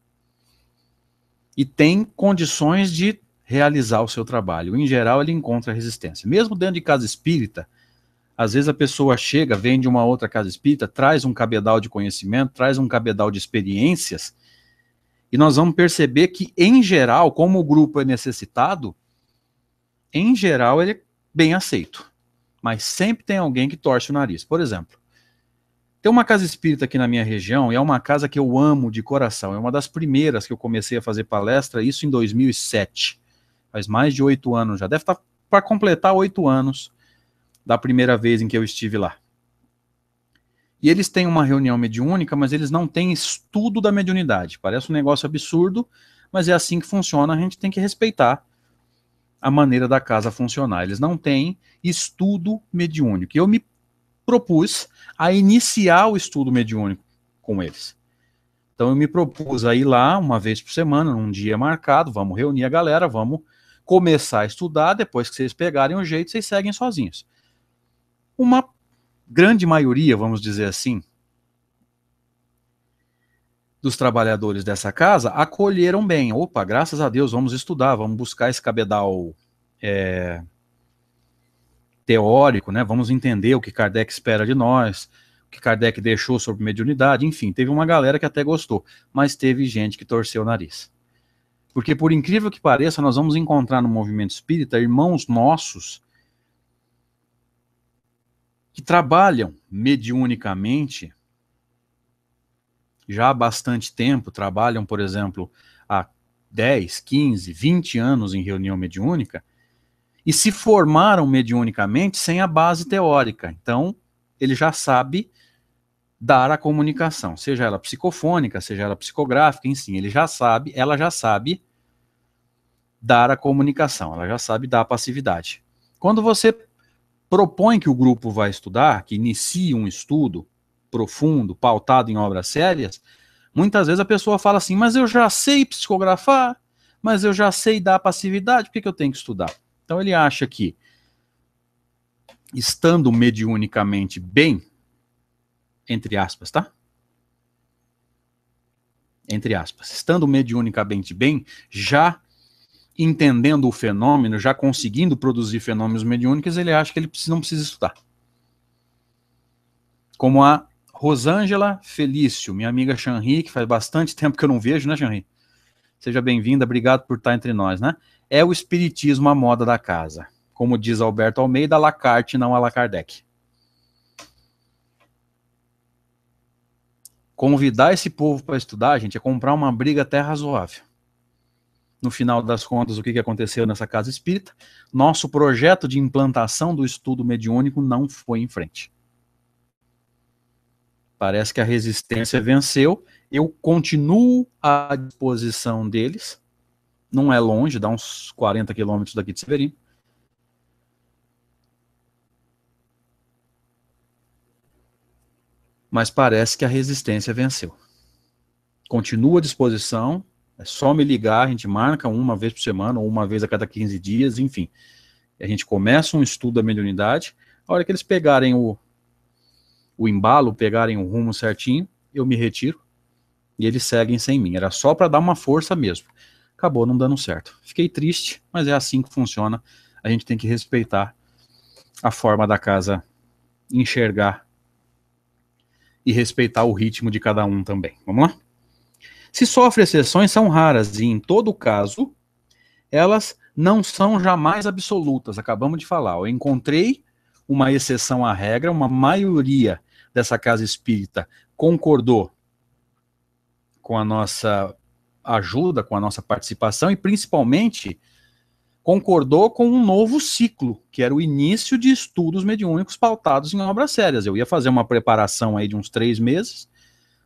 E tem condições de realizar o seu trabalho. Em geral, ele encontra resistência. Mesmo dentro de casa espírita, às vezes a pessoa chega, vem de uma outra casa espírita, traz um cabedal de conhecimento, traz um cabedal de experiências, e nós vamos perceber que, em geral, como o grupo é necessitado, em geral ele é bem aceito mas sempre tem alguém que torce o nariz. Por exemplo, tem uma casa espírita aqui na minha região e é uma casa que eu amo de coração. É uma das primeiras que eu comecei a fazer palestra, isso em 2007. Faz mais de oito anos já. Deve estar tá para completar oito anos da primeira vez em que eu estive lá. E eles têm uma reunião mediúnica, mas eles não têm estudo da mediunidade. Parece um negócio absurdo, mas é assim que funciona, a gente tem que respeitar a maneira da casa funcionar. Eles não têm estudo mediúnico. Eu me propus a iniciar o estudo mediúnico com eles. Então eu me propus a ir lá uma vez por semana, num dia marcado, vamos reunir a galera, vamos começar a estudar, depois que vocês pegarem o jeito, vocês seguem sozinhos. Uma grande maioria, vamos dizer assim, dos trabalhadores dessa casa acolheram bem. Opa, graças a Deus, vamos estudar, vamos buscar esse cabedal é, teórico, né? Vamos entender o que Kardec espera de nós, o que Kardec deixou sobre mediunidade, enfim, teve uma galera que até gostou, mas teve gente que torceu o nariz. Porque por incrível que pareça, nós vamos encontrar no movimento espírita irmãos nossos que trabalham mediunicamente já há bastante tempo trabalham, por exemplo, há 10, 15, 20 anos em reunião mediúnica e se formaram mediunicamente sem a base teórica. Então, ele já sabe dar a comunicação, seja ela psicofônica, seja ela psicográfica, enfim, ele já sabe, ela já sabe dar a comunicação, ela já sabe dar a passividade. Quando você propõe que o grupo vai estudar, que inicie um estudo, profundo, pautado em obras sérias, muitas vezes a pessoa fala assim: mas eu já sei psicografar, mas eu já sei dar passividade, por que, que eu tenho que estudar? Então ele acha que, estando mediunicamente bem, entre aspas, tá? Entre aspas, estando mediunicamente bem, já entendendo o fenômeno, já conseguindo produzir fenômenos mediúnicos, ele acha que ele não precisa estudar. Como a Rosângela Felício, minha amiga Xanri, que faz bastante tempo que eu não vejo, né, Xanri? Seja bem-vinda, obrigado por estar entre nós, né? É o espiritismo a moda da casa. Como diz Alberto Almeida, a Lacarte, não a la Kardec. Convidar esse povo para estudar, gente, é comprar uma briga até razoável. No final das contas, o que aconteceu nessa casa espírita? Nosso projeto de implantação do estudo mediúnico não foi em frente. Parece que a resistência venceu. Eu continuo à disposição deles. Não é longe, dá uns 40 quilômetros daqui de Severino. Mas parece que a resistência venceu. Continua à disposição. É só me ligar, a gente marca uma vez por semana ou uma vez a cada 15 dias, enfim. A gente começa um estudo da mediunidade. A hora que eles pegarem o, o embalo, pegarem o rumo certinho, eu me retiro e eles seguem sem mim. Era só para dar uma força mesmo. Acabou não dando certo. Fiquei triste, mas é assim que funciona. A gente tem que respeitar a forma da casa enxergar e respeitar o ritmo de cada um também. Vamos lá? Se sofre exceções, são raras e, em todo caso, elas não são jamais absolutas. Acabamos de falar. Eu encontrei uma exceção à regra, uma maioria dessa casa espírita concordou com a nossa ajuda, com a nossa participação e principalmente concordou com um novo ciclo, que era o início de estudos mediúnicos pautados em obras sérias. Eu ia fazer uma preparação aí de uns três meses,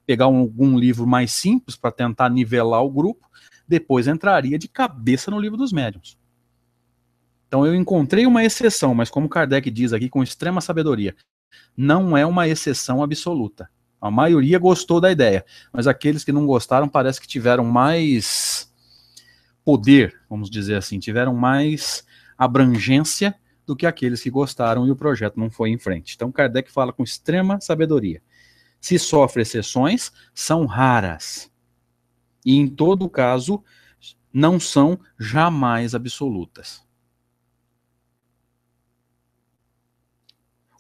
pegar algum um livro mais simples para tentar nivelar o grupo, depois entraria de cabeça no livro dos médiuns. Então eu encontrei uma exceção, mas como Kardec diz aqui com extrema sabedoria, não é uma exceção absoluta. A maioria gostou da ideia, mas aqueles que não gostaram parece que tiveram mais poder, vamos dizer assim, tiveram mais abrangência do que aqueles que gostaram e o projeto não foi em frente. Então Kardec fala com extrema sabedoria. Se sofre exceções, são raras. E em todo caso, não são jamais absolutas.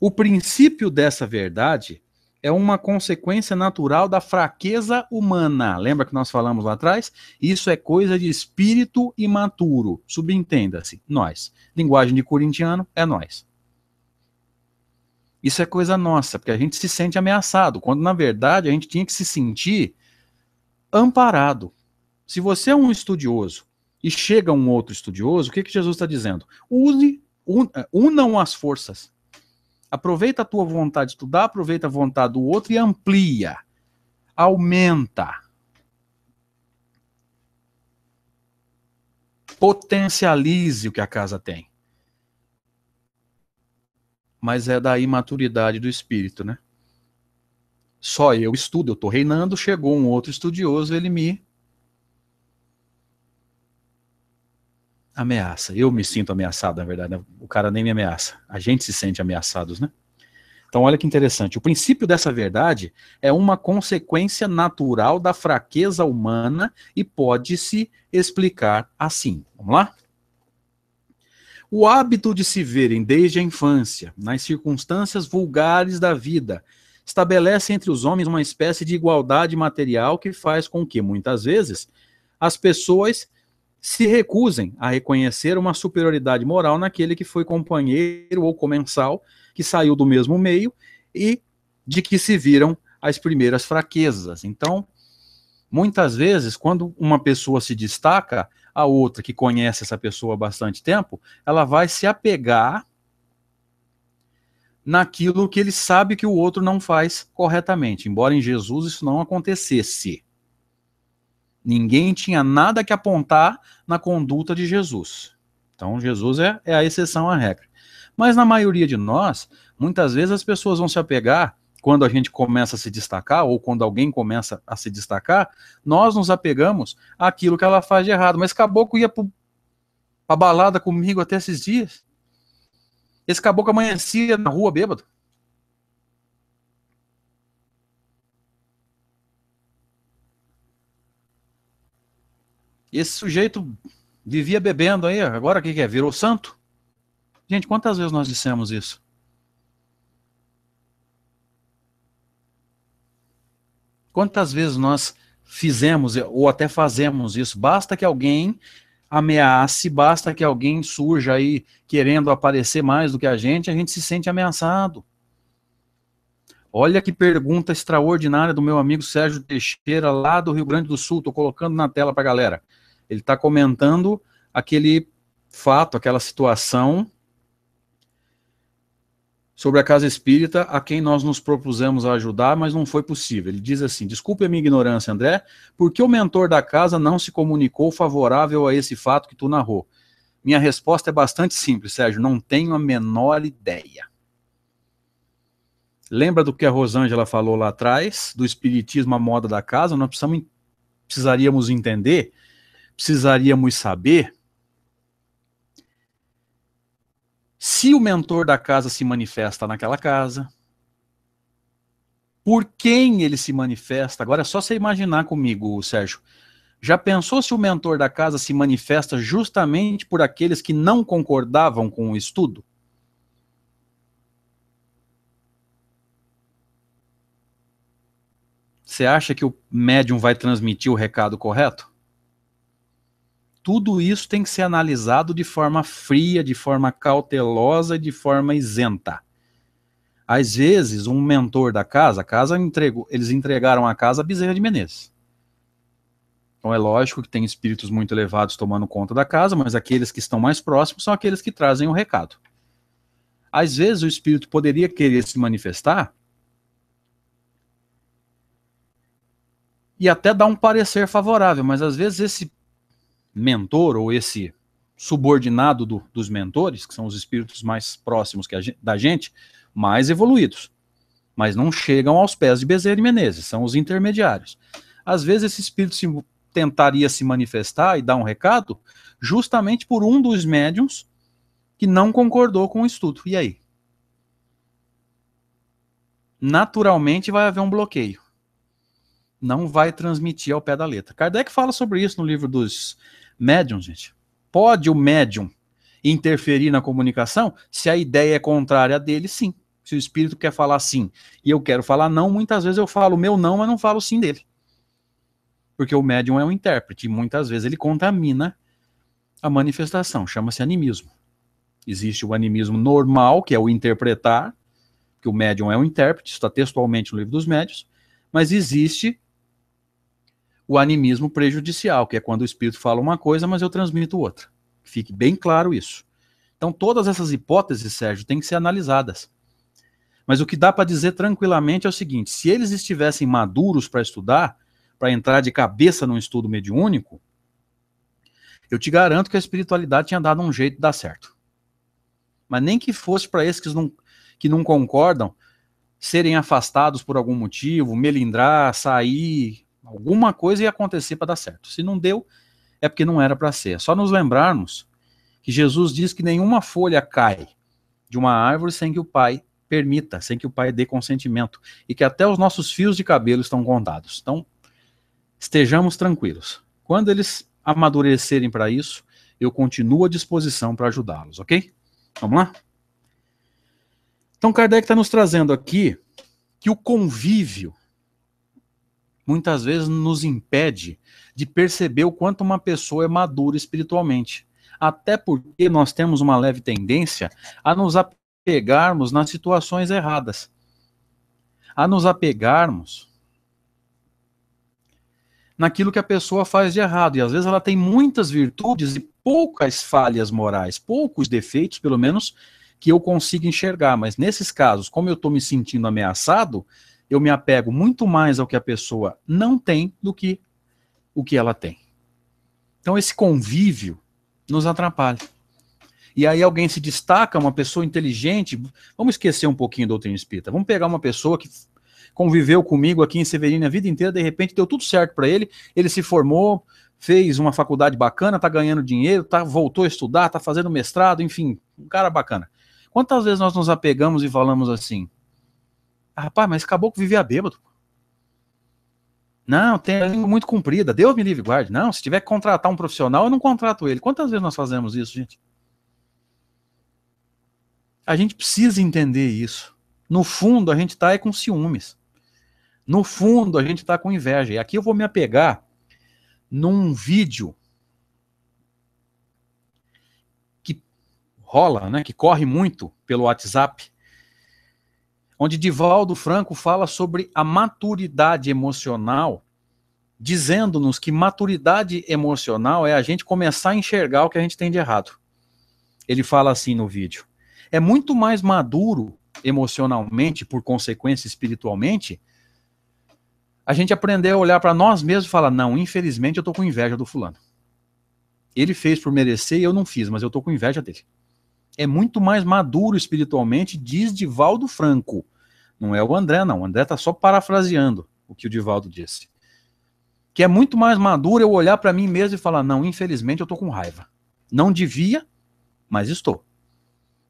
O princípio dessa verdade é uma consequência natural da fraqueza humana. Lembra que nós falamos lá atrás? Isso é coisa de espírito imaturo. Subentenda-se, nós. Linguagem de corintiano é nós. Isso é coisa nossa, porque a gente se sente ameaçado, quando na verdade a gente tinha que se sentir amparado. Se você é um estudioso e chega um outro estudioso, o que, que Jesus está dizendo? Use, un, unam as forças. Aproveita a tua vontade de estudar, aproveita a vontade do outro e amplia. Aumenta. Potencialize o que a casa tem. Mas é da imaturidade do espírito, né? Só eu estudo, eu estou reinando, chegou um outro estudioso, ele me ameaça. Eu me sinto ameaçado, na verdade. Né? O cara nem me ameaça. A gente se sente ameaçados, né? Então, olha que interessante. O princípio dessa verdade é uma consequência natural da fraqueza humana e pode-se explicar assim. Vamos lá? O hábito de se verem desde a infância, nas circunstâncias vulgares da vida, estabelece entre os homens uma espécie de igualdade material que faz com que, muitas vezes, as pessoas se recusem a reconhecer uma superioridade moral naquele que foi companheiro ou comensal, que saiu do mesmo meio e de que se viram as primeiras fraquezas. Então, muitas vezes, quando uma pessoa se destaca, a outra que conhece essa pessoa há bastante tempo, ela vai se apegar naquilo que ele sabe que o outro não faz corretamente, embora em Jesus isso não acontecesse. Ninguém tinha nada que apontar na conduta de Jesus. Então, Jesus é, é a exceção à regra. Mas na maioria de nós, muitas vezes as pessoas vão se apegar, quando a gente começa a se destacar, ou quando alguém começa a se destacar, nós nos apegamos àquilo que ela faz de errado. Mas caboclo ia para a balada comigo até esses dias. Esse caboclo amanhecia na rua bêbado. esse sujeito vivia bebendo aí, agora o que, que é? Virou santo? Gente, quantas vezes nós dissemos isso? Quantas vezes nós fizemos ou até fazemos isso? Basta que alguém ameace, basta que alguém surja aí querendo aparecer mais do que a gente, a gente se sente ameaçado. Olha que pergunta extraordinária do meu amigo Sérgio Teixeira, lá do Rio Grande do Sul. Estou colocando na tela para a galera. Ele está comentando aquele fato, aquela situação sobre a casa espírita a quem nós nos propusemos ajudar, mas não foi possível. Ele diz assim: Desculpe a minha ignorância, André, por que o mentor da casa não se comunicou favorável a esse fato que tu narrou? Minha resposta é bastante simples, Sérgio, não tenho a menor ideia. Lembra do que a Rosângela falou lá atrás, do espiritismo à moda da casa? Nós precisaríamos entender precisaríamos saber se o mentor da casa se manifesta naquela casa, por quem ele se manifesta. Agora é só você imaginar comigo, Sérgio. Já pensou se o mentor da casa se manifesta justamente por aqueles que não concordavam com o estudo? Você acha que o médium vai transmitir o recado correto? tudo isso tem que ser analisado de forma fria, de forma cautelosa e de forma isenta. Às vezes, um mentor da casa, a casa entregou, eles entregaram a casa a Bezerra de Menezes. Então é lógico que tem espíritos muito elevados tomando conta da casa, mas aqueles que estão mais próximos são aqueles que trazem o recado. Às vezes o espírito poderia querer se manifestar e até dar um parecer favorável, mas às vezes esse mentor ou esse subordinado do, dos mentores, que são os espíritos mais próximos gente, da gente, mais evoluídos, mas não chegam aos pés de Bezerra e Menezes, são os intermediários. Às vezes esse espírito se, tentaria se manifestar e dar um recado justamente por um dos médiums que não concordou com o estudo. E aí? Naturalmente vai haver um bloqueio. Não vai transmitir ao pé da letra. Kardec fala sobre isso no livro dos médium, gente. Pode o médium interferir na comunicação? Se a ideia é contrária dele, sim. Se o espírito quer falar sim e eu quero falar não, muitas vezes eu falo meu não, mas não falo sim dele. Porque o médium é um intérprete e muitas vezes ele contamina a manifestação, chama-se animismo. Existe o animismo normal, que é o interpretar, que o médium é um intérprete, está textualmente no livro dos médios, mas existe o animismo prejudicial, que é quando o espírito fala uma coisa, mas eu transmito outra. Fique bem claro isso. Então, todas essas hipóteses, Sérgio, têm que ser analisadas. Mas o que dá para dizer tranquilamente é o seguinte: se eles estivessem maduros para estudar, para entrar de cabeça num estudo mediúnico, eu te garanto que a espiritualidade tinha dado um jeito de dar certo. Mas nem que fosse para esses que não, que não concordam serem afastados por algum motivo, melindrar, sair, Alguma coisa ia acontecer para dar certo. Se não deu, é porque não era para ser. É só nos lembrarmos que Jesus diz que nenhuma folha cai de uma árvore sem que o Pai permita, sem que o Pai dê consentimento, e que até os nossos fios de cabelo estão contados. Então, estejamos tranquilos. Quando eles amadurecerem para isso, eu continuo à disposição para ajudá-los, ok? Vamos lá? Então, Kardec está nos trazendo aqui que o convívio muitas vezes nos impede de perceber o quanto uma pessoa é madura espiritualmente. Até porque nós temos uma leve tendência a nos apegarmos nas situações erradas, a nos apegarmos naquilo que a pessoa faz de errado. E às vezes ela tem muitas virtudes e poucas falhas morais, poucos defeitos, pelo menos, que eu consigo enxergar. Mas nesses casos, como eu estou me sentindo ameaçado, eu me apego muito mais ao que a pessoa não tem do que o que ela tem. Então esse convívio nos atrapalha. E aí alguém se destaca, uma pessoa inteligente, vamos esquecer um pouquinho do doutrina espírita, vamos pegar uma pessoa que conviveu comigo aqui em Severina a vida inteira, de repente deu tudo certo para ele, ele se formou, fez uma faculdade bacana, tá ganhando dinheiro, tá voltou a estudar, tá fazendo mestrado, enfim, um cara bacana. Quantas vezes nós nos apegamos e falamos assim: ah, rapaz, mas acabou que vivia bêbado. Não, tem a língua muito comprida. Deus me livre, guarde. Não, se tiver que contratar um profissional, eu não contrato ele. Quantas vezes nós fazemos isso, gente? A gente precisa entender isso. No fundo, a gente está é com ciúmes. No fundo, a gente está com inveja. E aqui eu vou me apegar num vídeo que rola, né, que corre muito pelo WhatsApp, onde Divaldo Franco fala sobre a maturidade emocional, dizendo-nos que maturidade emocional é a gente começar a enxergar o que a gente tem de errado. Ele fala assim no vídeo. É muito mais maduro emocionalmente, por consequência espiritualmente, a gente aprender a olhar para nós mesmos e falar: não, infelizmente eu estou com inveja do fulano. Ele fez por merecer e eu não fiz, mas eu estou com inveja dele. É muito mais maduro espiritualmente, diz Divaldo Franco, não é o André, não. O André está só parafraseando o que o Divaldo disse. Que é muito mais maduro eu olhar para mim mesmo e falar: não, infelizmente eu estou com raiva. Não devia, mas estou.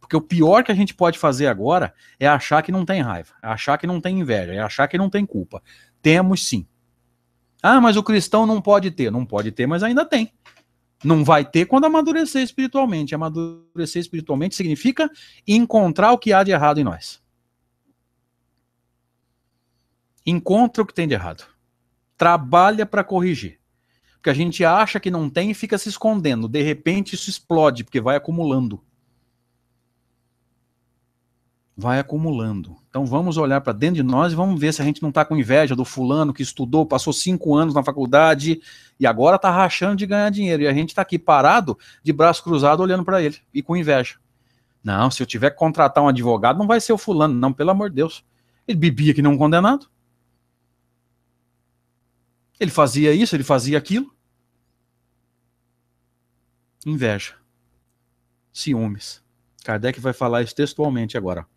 Porque o pior que a gente pode fazer agora é achar que não tem raiva, é achar que não tem inveja, é achar que não tem culpa. Temos sim. Ah, mas o cristão não pode ter. Não pode ter, mas ainda tem. Não vai ter quando amadurecer espiritualmente. Amadurecer espiritualmente significa encontrar o que há de errado em nós encontra o que tem de errado, trabalha para corrigir. Porque a gente acha que não tem e fica se escondendo. De repente isso explode, porque vai acumulando. Vai acumulando. Então vamos olhar para dentro de nós e vamos ver se a gente não está com inveja do fulano que estudou, passou cinco anos na faculdade e agora está rachando de ganhar dinheiro. E a gente está aqui parado, de braço cruzado, olhando para ele e com inveja. Não, se eu tiver que contratar um advogado, não vai ser o fulano, não, pelo amor de Deus. Ele bebia que não um condenado. Ele fazia isso, ele fazia aquilo. Inveja. Ciúmes. Kardec vai falar isso textualmente agora.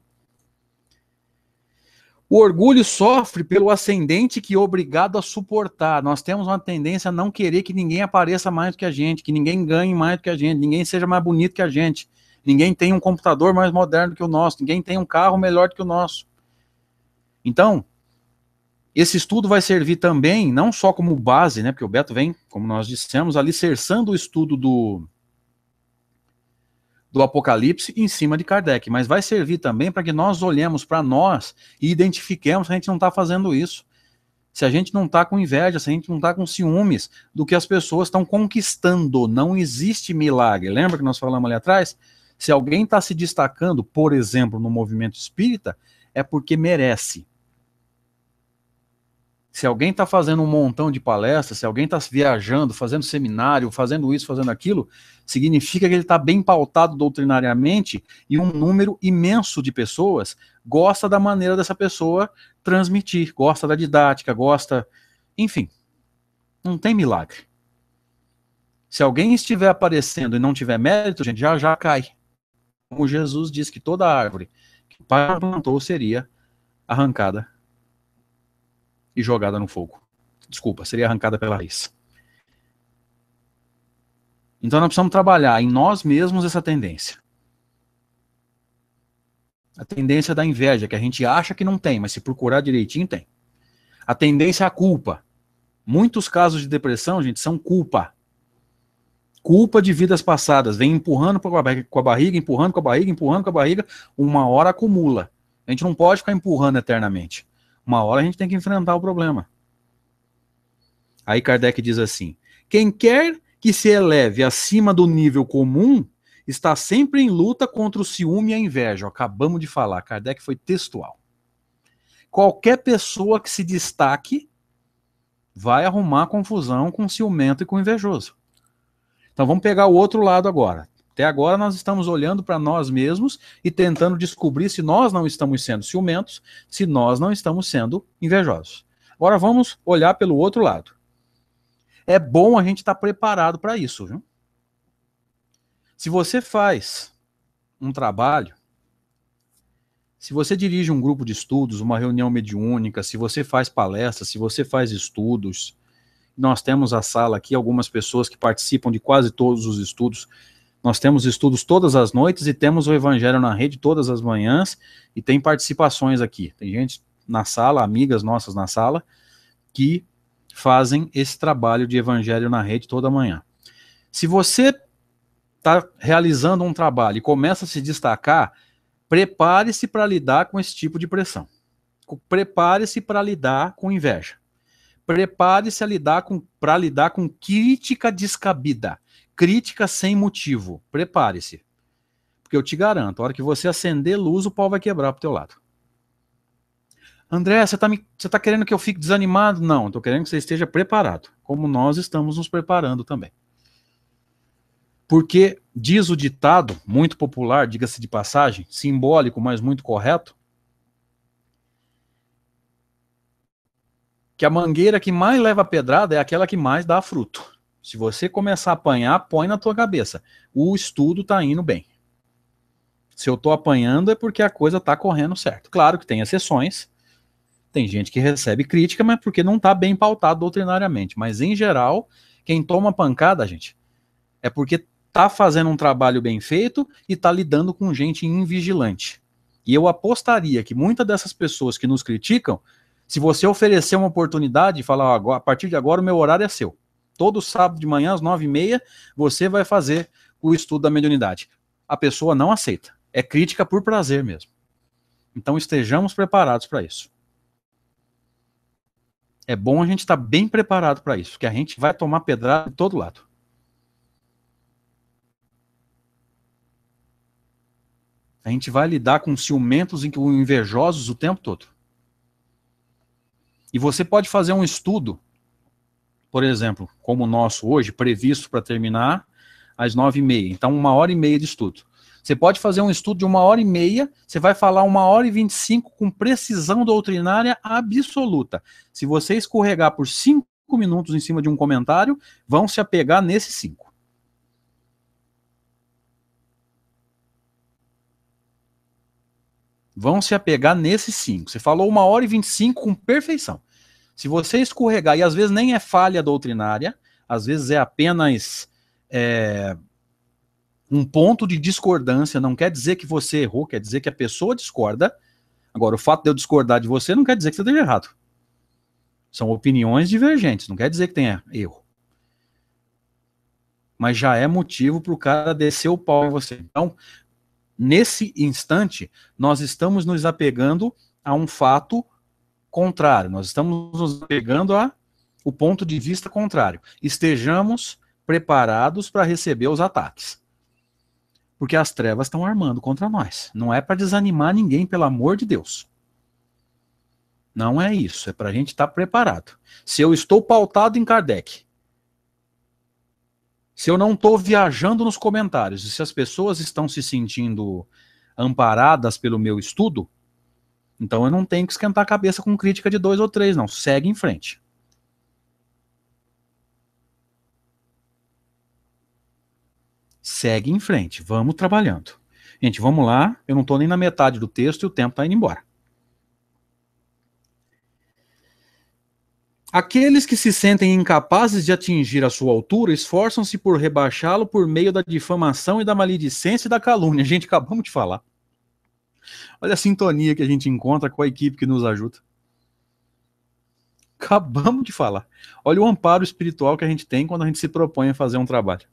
O orgulho sofre pelo ascendente que é obrigado a suportar. Nós temos uma tendência a não querer que ninguém apareça mais do que a gente, que ninguém ganhe mais do que a gente, ninguém seja mais bonito que a gente, ninguém tenha um computador mais moderno que o nosso, ninguém tenha um carro melhor do que o nosso. Então, esse estudo vai servir também, não só como base, né, porque o Beto vem, como nós dissemos, alicerçando o estudo do, do Apocalipse em cima de Kardec, mas vai servir também para que nós olhemos para nós e identifiquemos se a gente não está fazendo isso. Se a gente não está com inveja, se a gente não está com ciúmes do que as pessoas estão conquistando, não existe milagre. Lembra que nós falamos ali atrás? Se alguém está se destacando, por exemplo, no movimento espírita, é porque merece. Se alguém está fazendo um montão de palestras, se alguém está viajando, fazendo seminário, fazendo isso, fazendo aquilo, significa que ele está bem pautado doutrinariamente e um número imenso de pessoas gosta da maneira dessa pessoa transmitir, gosta da didática, gosta. Enfim, não tem milagre. Se alguém estiver aparecendo e não tiver mérito, gente, já já cai. Como Jesus disse que toda árvore que o Pai plantou seria arrancada e jogada no fogo. Desculpa, seria arrancada pela raiz. Então nós precisamos trabalhar em nós mesmos essa tendência. A tendência da inveja, que a gente acha que não tem, mas se procurar direitinho, tem. A tendência à é culpa. Muitos casos de depressão, gente, são culpa. Culpa de vidas passadas. Vem empurrando com a barriga, empurrando com a barriga, empurrando com a barriga. Uma hora acumula. A gente não pode ficar empurrando eternamente. Uma hora a gente tem que enfrentar o problema. Aí Kardec diz assim: quem quer que se eleve acima do nível comum está sempre em luta contra o ciúme e a inveja. Acabamos de falar, Kardec foi textual. Qualquer pessoa que se destaque vai arrumar confusão com ciumento e com invejoso. Então vamos pegar o outro lado agora. Até agora nós estamos olhando para nós mesmos e tentando descobrir se nós não estamos sendo ciumentos, se nós não estamos sendo invejosos. Agora vamos olhar pelo outro lado. É bom a gente estar tá preparado para isso, viu? Se você faz um trabalho, se você dirige um grupo de estudos, uma reunião mediúnica, se você faz palestras, se você faz estudos, nós temos a sala aqui, algumas pessoas que participam de quase todos os estudos nós temos estudos todas as noites e temos o Evangelho na rede todas as manhãs e tem participações aqui. Tem gente na sala, amigas nossas na sala, que fazem esse trabalho de Evangelho na rede toda manhã. Se você está realizando um trabalho e começa a se destacar, prepare-se para lidar com esse tipo de pressão. Prepare-se para lidar com inveja. Prepare-se lidar com para lidar com crítica descabida crítica sem motivo. Prepare-se. Porque eu te garanto, a hora que você acender luz, o pau vai quebrar pro teu lado. André, você está tá querendo que eu fique desanimado? Não, estou querendo que você esteja preparado, como nós estamos nos preparando também. Porque diz o ditado, muito popular, diga-se de passagem, simbólico, mas muito correto, que a mangueira que mais leva pedrada é aquela que mais dá fruto. Se você começar a apanhar, põe na tua cabeça. O estudo está indo bem. Se eu estou apanhando é porque a coisa está correndo certo. Claro que tem exceções. Tem gente que recebe crítica, mas porque não está bem pautado doutrinariamente. Mas em geral, quem toma pancada, gente, é porque está fazendo um trabalho bem feito e está lidando com gente invigilante. E eu apostaria que muitas dessas pessoas que nos criticam, se você oferecer uma oportunidade e falar, ah, a partir de agora o meu horário é seu. Todo sábado de manhã, às nove e meia, você vai fazer o estudo da mediunidade. A pessoa não aceita. É crítica por prazer mesmo. Então estejamos preparados para isso. É bom a gente estar tá bem preparado para isso, que a gente vai tomar pedrada de todo lado. A gente vai lidar com ciumentos e com invejosos o tempo todo. E você pode fazer um estudo por exemplo, como o nosso hoje, previsto para terminar às nove e meia. Então, uma hora e meia de estudo. Você pode fazer um estudo de uma hora e meia, você vai falar uma hora e vinte e cinco com precisão doutrinária absoluta. Se você escorregar por cinco minutos em cima de um comentário, vão se apegar nesses cinco. Vão se apegar nesses cinco. Você falou uma hora e vinte e cinco com perfeição. Se você escorregar, e às vezes nem é falha doutrinária, às vezes é apenas é, um ponto de discordância, não quer dizer que você errou, quer dizer que a pessoa discorda. Agora, o fato de eu discordar de você não quer dizer que você esteja errado. São opiniões divergentes, não quer dizer que tenha erro. Mas já é motivo para o cara descer o pau em você. Então, nesse instante, nós estamos nos apegando a um fato contrário. Nós estamos nos pegando a o ponto de vista contrário. Estejamos preparados para receber os ataques. Porque as trevas estão armando contra nós. Não é para desanimar ninguém, pelo amor de Deus. Não é isso. É para a gente estar tá preparado. Se eu estou pautado em Kardec, se eu não estou viajando nos comentários, e se as pessoas estão se sentindo amparadas pelo meu estudo, então eu não tenho que esquentar a cabeça com crítica de dois ou três, não. Segue em frente. Segue em frente, vamos trabalhando. Gente, vamos lá. Eu não estou nem na metade do texto e o tempo está indo embora. Aqueles que se sentem incapazes de atingir a sua altura esforçam-se por rebaixá-lo por meio da difamação e da maledicência e da calúnia. Gente, acabamos de falar. Olha a sintonia que a gente encontra com a equipe que nos ajuda. Acabamos de falar. Olha o amparo espiritual que a gente tem quando a gente se propõe a fazer um trabalho.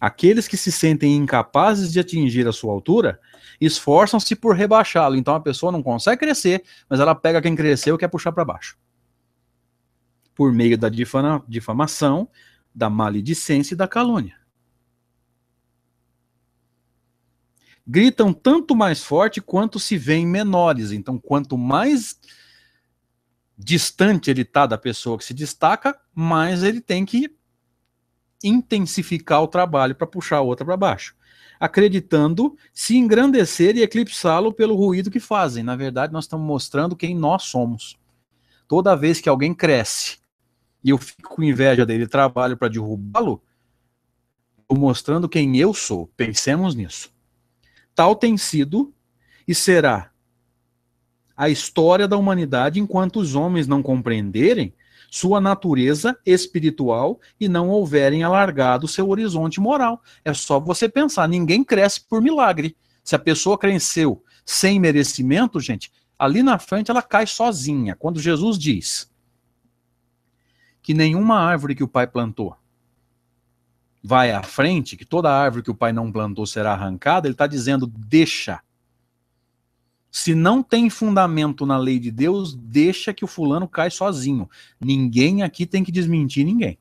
Aqueles que se sentem incapazes de atingir a sua altura esforçam-se por rebaixá-lo. Então a pessoa não consegue crescer, mas ela pega quem cresceu e quer puxar para baixo. Por meio da difama, difamação, da maledicência e da calúnia. gritam tanto mais forte quanto se veem menores. Então, quanto mais distante ele está da pessoa que se destaca, mais ele tem que intensificar o trabalho para puxar a outra para baixo, acreditando se engrandecer e eclipsá-lo pelo ruído que fazem. Na verdade, nós estamos mostrando quem nós somos. Toda vez que alguém cresce e eu fico com inveja dele, trabalho para derrubá-lo, mostrando quem eu sou. Pensemos nisso. Tal tem sido e será a história da humanidade enquanto os homens não compreenderem sua natureza espiritual e não houverem alargado seu horizonte moral. É só você pensar, ninguém cresce por milagre. Se a pessoa cresceu sem merecimento, gente, ali na frente ela cai sozinha. Quando Jesus diz que nenhuma árvore que o Pai plantou vai à frente, que toda árvore que o pai não plantou será arrancada, ele está dizendo: deixa. Se não tem fundamento na lei de Deus, deixa que o fulano cai sozinho. Ninguém aqui tem que desmentir ninguém.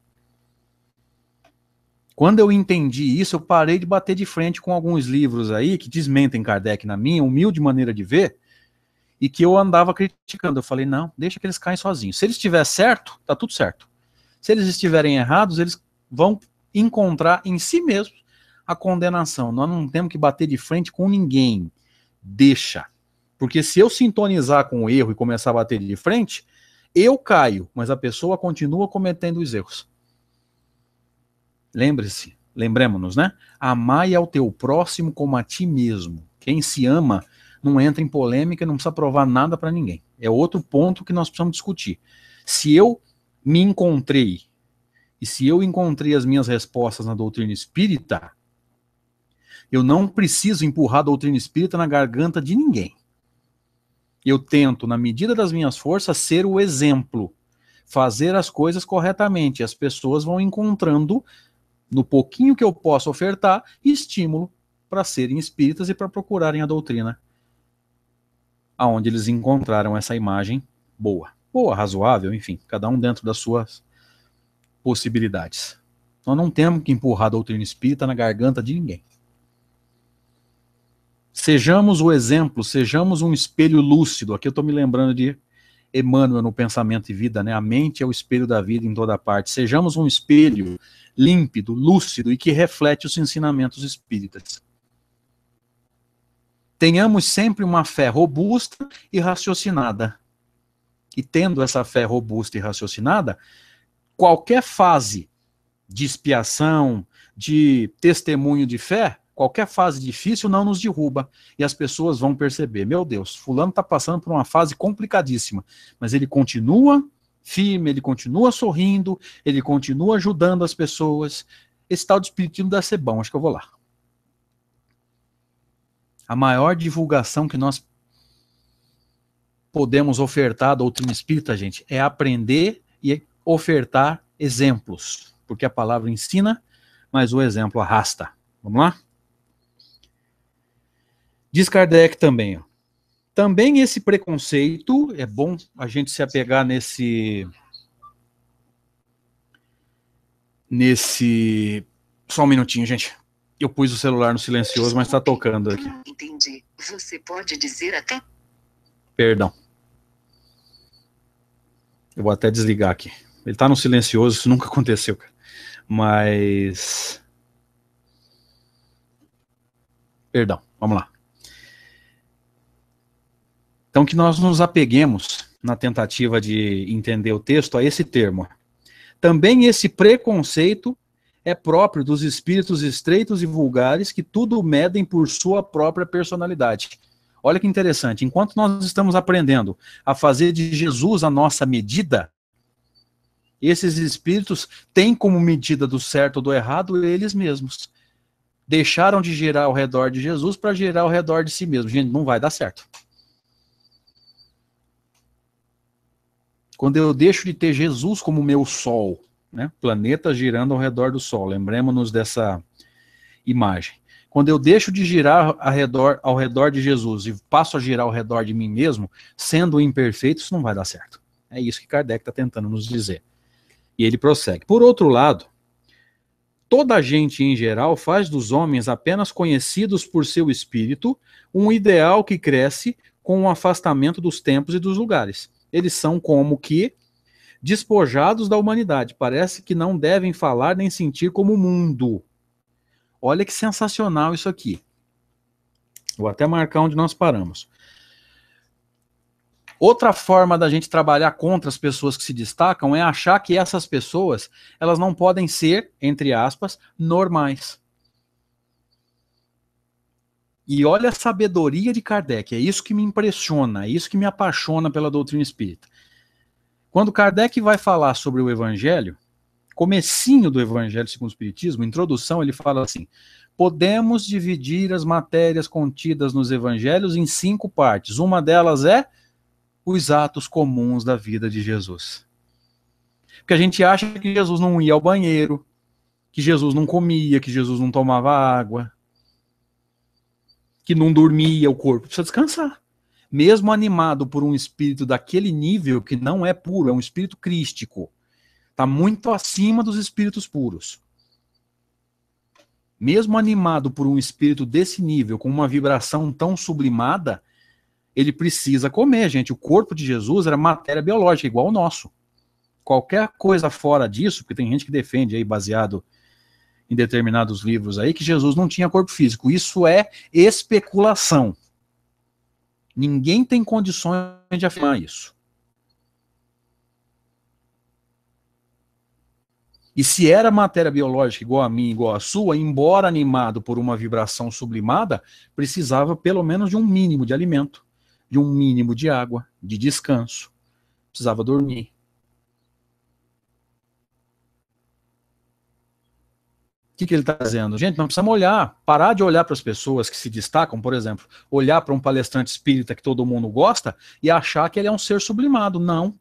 Quando eu entendi isso, eu parei de bater de frente com alguns livros aí que desmentem Kardec na minha humilde maneira de ver e que eu andava criticando. Eu falei: não, deixa que eles caem sozinhos. Se eles estiver certo, tá tudo certo. Se eles estiverem errados, eles vão encontrar em si mesmo a condenação. Nós não temos que bater de frente com ninguém. Deixa. Porque se eu sintonizar com o erro e começar a bater de frente, eu caio, mas a pessoa continua cometendo os erros. Lembre-se, lembremos-nos, né? Amai ao teu próximo como a ti mesmo. Quem se ama não entra em polêmica, e não precisa provar nada para ninguém. É outro ponto que nós precisamos discutir. Se eu me encontrei e se eu encontrei as minhas respostas na doutrina espírita, eu não preciso empurrar a doutrina espírita na garganta de ninguém. Eu tento, na medida das minhas forças, ser o exemplo, fazer as coisas corretamente. As pessoas vão encontrando, no pouquinho que eu posso ofertar, estímulo para serem espíritas e para procurarem a doutrina aonde eles encontraram essa imagem boa. Boa, razoável, enfim, cada um dentro das suas possibilidades. Nós não temos que empurrar a doutrina espírita na garganta de ninguém. Sejamos o exemplo, sejamos um espelho lúcido. Aqui eu estou me lembrando de Emmanuel no Pensamento e Vida, né? A mente é o espelho da vida em toda parte. Sejamos um espelho límpido, lúcido e que reflete os ensinamentos espíritas. Tenhamos sempre uma fé robusta e raciocinada. E tendo essa fé robusta e raciocinada, qualquer fase de expiação, de testemunho de fé, qualquer fase difícil não nos derruba. E as pessoas vão perceber: meu Deus, Fulano está passando por uma fase complicadíssima, mas ele continua firme, ele continua sorrindo, ele continua ajudando as pessoas. Esse tal de espiritismo deve ser bom, acho que eu vou lá. A maior divulgação que nós podemos ofertar à doutrina espírita, gente, é aprender e ofertar exemplos, porque a palavra ensina, mas o exemplo arrasta. Vamos lá? Diz Kardec também, ó, também esse preconceito, é bom a gente se apegar nesse nesse só um minutinho, gente. Eu pus o celular no silencioso, mas está tocando aqui. Ah, entendi. Você pode dizer até Perdão. Eu vou até desligar aqui. Ele tá no silencioso, isso nunca *laughs* aconteceu, cara. Mas. Perdão, vamos lá. Então, que nós nos apeguemos na tentativa de entender o texto a esse termo. Também esse preconceito é próprio dos espíritos estreitos e vulgares que tudo medem por sua própria personalidade. Olha que interessante, enquanto nós estamos aprendendo a fazer de Jesus a nossa medida, esses espíritos têm como medida do certo ou do errado eles mesmos. Deixaram de girar ao redor de Jesus para girar ao redor de si mesmo. Gente, não vai dar certo. Quando eu deixo de ter Jesus como meu sol, né? planeta girando ao redor do sol, lembremos-nos dessa imagem. Quando eu deixo de girar ao redor, ao redor de Jesus e passo a girar ao redor de mim mesmo, sendo imperfeito, isso não vai dar certo. É isso que Kardec está tentando nos dizer. E ele prossegue. Por outro lado, toda a gente em geral faz dos homens apenas conhecidos por seu espírito um ideal que cresce com o afastamento dos tempos e dos lugares. Eles são como que despojados da humanidade. Parece que não devem falar nem sentir como o mundo. Olha que sensacional isso aqui. Vou até marcar onde nós paramos. Outra forma da gente trabalhar contra as pessoas que se destacam é achar que essas pessoas, elas não podem ser, entre aspas, normais. E olha a sabedoria de Kardec, é isso que me impressiona, é isso que me apaixona pela doutrina espírita. Quando Kardec vai falar sobre o evangelho, comecinho do evangelho segundo o espiritismo, introdução, ele fala assim: "Podemos dividir as matérias contidas nos evangelhos em cinco partes. Uma delas é os atos comuns da vida de Jesus. Porque a gente acha que Jesus não ia ao banheiro, que Jesus não comia, que Jesus não tomava água, que não dormia, o corpo precisa descansar. Mesmo animado por um espírito daquele nível que não é puro, é um espírito crístico. Está muito acima dos espíritos puros. Mesmo animado por um espírito desse nível, com uma vibração tão sublimada, ele precisa comer, gente. O corpo de Jesus era matéria biológica, igual o nosso. Qualquer coisa fora disso, porque tem gente que defende aí, baseado em determinados livros aí, que Jesus não tinha corpo físico. Isso é especulação. Ninguém tem condições de afirmar isso. E se era matéria biológica igual a minha, igual a sua, embora animado por uma vibração sublimada, precisava pelo menos de um mínimo de alimento de um mínimo de água, de descanso. Precisava dormir. O que, que ele está dizendo? Gente, não precisamos olhar, parar de olhar para as pessoas que se destacam, por exemplo, olhar para um palestrante espírita que todo mundo gosta e achar que ele é um ser sublimado. Não.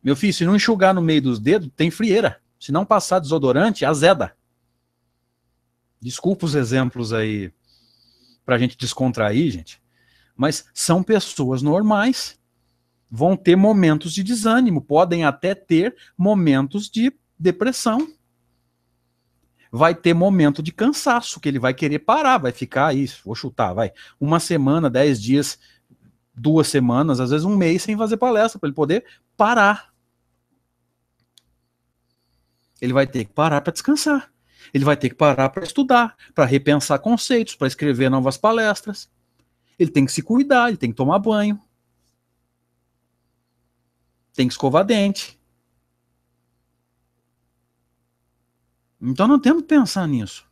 Meu filho, se não enxugar no meio dos dedos, tem frieira. Se não passar desodorante, azeda. Desculpa os exemplos aí para a gente descontrair, gente mas são pessoas normais. Vão ter momentos de desânimo, podem até ter momentos de depressão. Vai ter momento de cansaço, que ele vai querer parar, vai ficar aí, vou chutar, vai, uma semana, dez dias, duas semanas, às vezes um mês sem fazer palestra, para ele poder parar. Ele vai ter que parar para descansar. Ele vai ter que parar para estudar, para repensar conceitos, para escrever novas palestras ele tem que se cuidar, ele tem que tomar banho, tem que escovar dente. Então não temos que pensar nisso.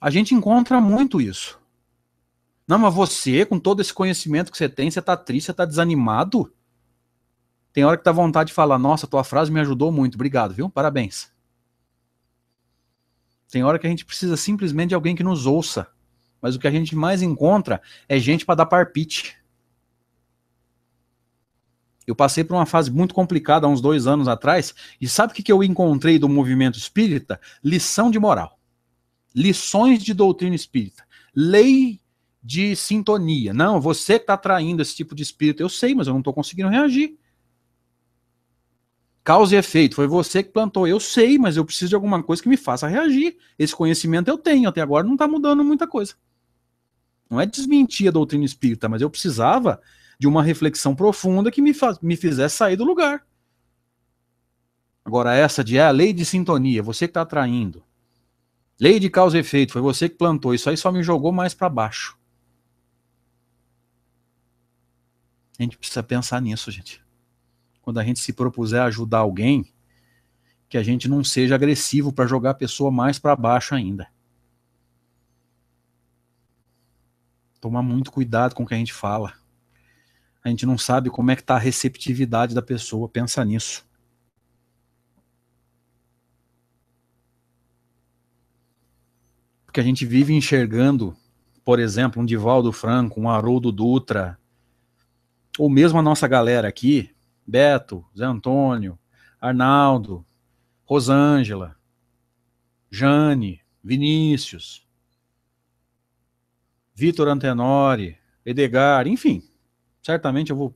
A gente encontra muito isso. Não, mas você, com todo esse conhecimento que você tem, você tá triste, você tá desanimado. Tem hora que dá vontade de falar: Nossa, tua frase me ajudou muito, obrigado, viu? Parabéns. Tem hora que a gente precisa simplesmente de alguém que nos ouça. Mas o que a gente mais encontra é gente para dar parpite. Eu passei por uma fase muito complicada há uns dois anos atrás, e sabe o que eu encontrei do movimento espírita? Lição de moral. Lições de doutrina espírita. Lei de sintonia. Não, você que está atraindo esse tipo de espírito. Eu sei, mas eu não estou conseguindo reagir. Causa e efeito, foi você que plantou. Eu sei, mas eu preciso de alguma coisa que me faça reagir. Esse conhecimento eu tenho, até agora não está mudando muita coisa. Não é desmentir a doutrina espírita, mas eu precisava de uma reflexão profunda que me, faz, me fizesse sair do lugar. Agora, essa de é ah, a lei de sintonia, você que está atraindo. Lei de causa e efeito, foi você que plantou. Isso aí só me jogou mais para baixo. A gente precisa pensar nisso, gente quando a gente se propuser ajudar alguém, que a gente não seja agressivo para jogar a pessoa mais para baixo ainda. Tomar muito cuidado com o que a gente fala. A gente não sabe como é que está a receptividade da pessoa, pensa nisso. Porque a gente vive enxergando, por exemplo, um Divaldo Franco, um Haroldo Dutra, ou mesmo a nossa galera aqui, Beto, Zé Antônio, Arnaldo, Rosângela, Jane, Vinícius, Vitor Antenori, Edgar, enfim. Certamente eu vou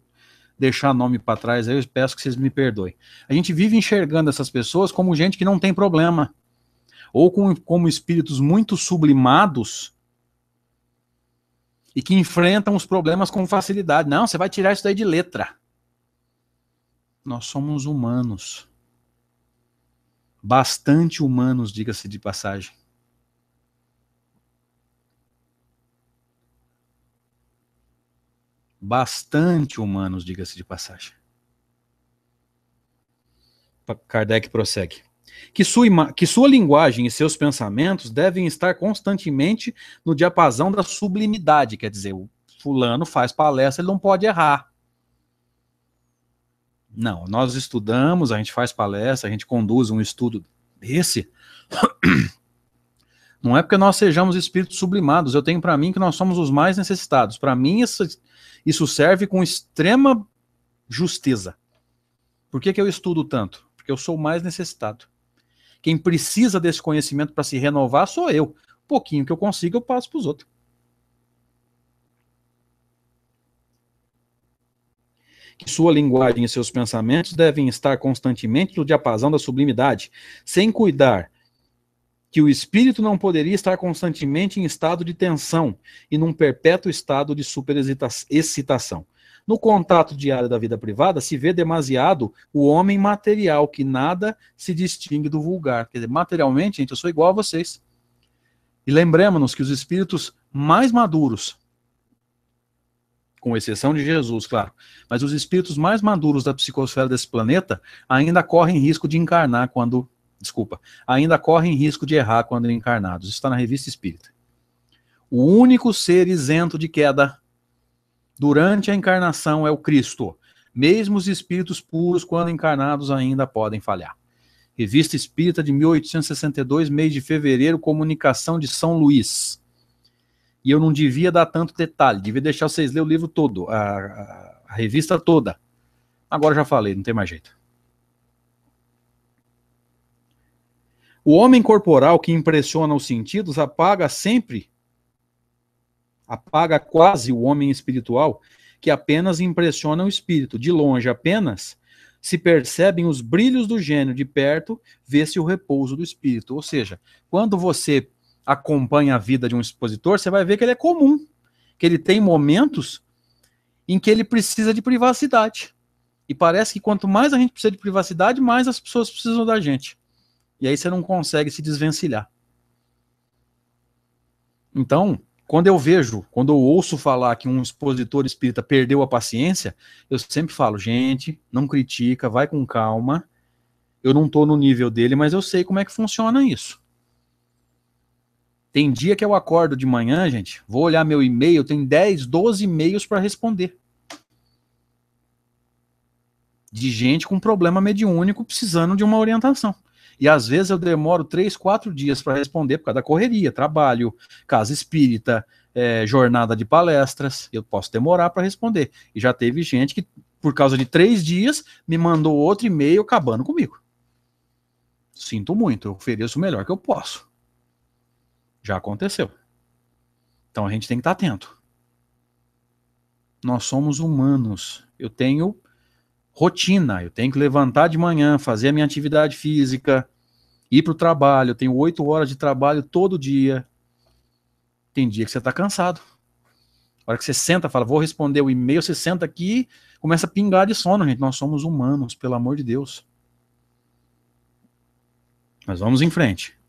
deixar nome para trás aí, eu peço que vocês me perdoem. A gente vive enxergando essas pessoas como gente que não tem problema, ou com, como espíritos muito sublimados e que enfrentam os problemas com facilidade. Não, você vai tirar isso daí de letra nós somos humanos. Bastante humanos, diga-se de passagem. Bastante humanos, diga-se de passagem. Kardec prossegue. Que sua, que sua linguagem e seus pensamentos devem estar constantemente no diapasão da sublimidade, quer dizer, o fulano faz palestra, ele não pode errar. Não, nós estudamos, a gente faz palestra, a gente conduz um estudo desse. *clears throat* Não é porque nós sejamos espíritos sublimados. Eu tenho para mim que nós somos os mais necessitados. Para mim, isso serve com extrema justeza. Por que, que eu estudo tanto? Porque eu sou o mais necessitado. Quem precisa desse conhecimento para se renovar sou eu. Pouquinho que eu consigo, eu passo para os outros. que sua linguagem e seus pensamentos devem estar constantemente no diapasão da sublimidade, sem cuidar que o espírito não poderia estar constantemente em estado de tensão e num perpétuo estado de superexcitação. No contato diário da vida privada, se vê demasiado o homem material, que nada se distingue do vulgar. Quer dizer, materialmente, gente, eu sou igual a vocês. E lembremos-nos que os espíritos mais maduros com exceção de Jesus, claro, mas os espíritos mais maduros da psicosfera desse planeta ainda correm risco de encarnar quando. Desculpa, ainda correm risco de errar quando encarnados. Isso está na revista espírita. O único ser isento de queda durante a encarnação é o Cristo. Mesmo os espíritos puros, quando encarnados, ainda podem falhar. Revista Espírita de 1862, mês de fevereiro, comunicação de São Luís e eu não devia dar tanto detalhe, devia deixar vocês ler o livro todo, a, a, a revista toda. Agora já falei, não tem mais jeito. O homem corporal que impressiona os sentidos apaga sempre, apaga quase o homem espiritual que apenas impressiona o espírito. De longe apenas se percebem os brilhos do gênio, de perto vê-se o repouso do espírito. Ou seja, quando você acompanha a vida de um expositor, você vai ver que ele é comum, que ele tem momentos em que ele precisa de privacidade. E parece que quanto mais a gente precisa de privacidade, mais as pessoas precisam da gente. E aí você não consegue se desvencilhar. Então, quando eu vejo, quando eu ouço falar que um expositor espírita perdeu a paciência, eu sempre falo, gente, não critica, vai com calma. Eu não estou no nível dele, mas eu sei como é que funciona isso. Tem dia que eu acordo de manhã, gente, vou olhar meu e-mail, tem 10, 12 e-mails para responder. De gente com problema mediúnico precisando de uma orientação. E às vezes eu demoro 3, 4 dias para responder por causa da correria, trabalho, casa espírita, é, jornada de palestras. Eu posso demorar para responder. E já teve gente que, por causa de três dias, me mandou outro e-mail acabando comigo. Sinto muito, eu ofereço o melhor que eu posso já aconteceu. Então a gente tem que estar atento. Nós somos humanos. Eu tenho rotina, eu tenho que levantar de manhã, fazer a minha atividade física, ir para o trabalho. Eu tenho oito horas de trabalho todo dia. Tem dia que você está cansado. A hora que você senta, fala, vou responder o e-mail, você senta aqui, começa a pingar de sono, gente. Nós somos humanos, pelo amor de Deus. Mas vamos em frente.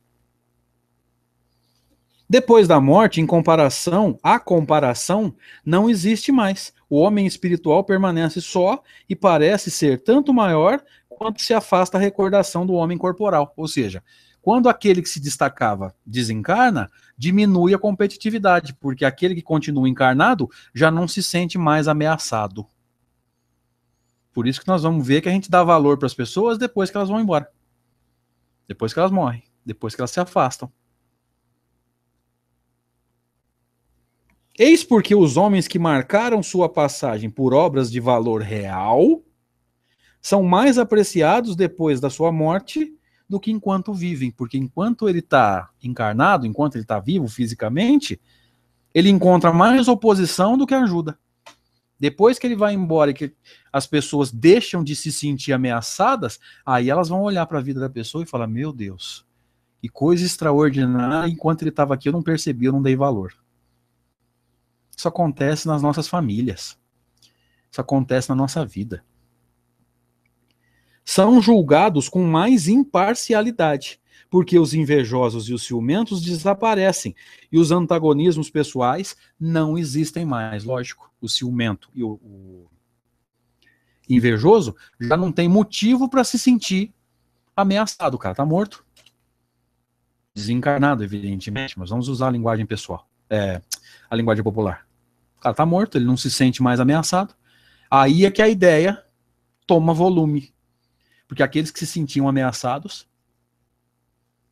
Depois da morte, em comparação, a comparação não existe mais. O homem espiritual permanece só e parece ser tanto maior quanto se afasta a recordação do homem corporal. Ou seja, quando aquele que se destacava desencarna, diminui a competitividade, porque aquele que continua encarnado já não se sente mais ameaçado. Por isso que nós vamos ver que a gente dá valor para as pessoas depois que elas vão embora. Depois que elas morrem, depois que elas se afastam. Eis porque os homens que marcaram sua passagem por obras de valor real são mais apreciados depois da sua morte do que enquanto vivem, porque enquanto ele está encarnado, enquanto ele está vivo fisicamente, ele encontra mais oposição do que ajuda. Depois que ele vai embora e que as pessoas deixam de se sentir ameaçadas, aí elas vão olhar para a vida da pessoa e falar: Meu Deus, que coisa extraordinária! Enquanto ele estava aqui, eu não percebi, eu não dei valor. Isso acontece nas nossas famílias. Isso acontece na nossa vida. São julgados com mais imparcialidade, porque os invejosos e os ciumentos desaparecem e os antagonismos pessoais não existem mais. Lógico, o ciumento e o, o invejoso já não tem motivo para se sentir ameaçado. O cara tá morto. Desencarnado, evidentemente, mas vamos usar a linguagem pessoal, é, a linguagem popular. O cara tá morto, ele não se sente mais ameaçado. Aí é que a ideia toma volume. Porque aqueles que se sentiam ameaçados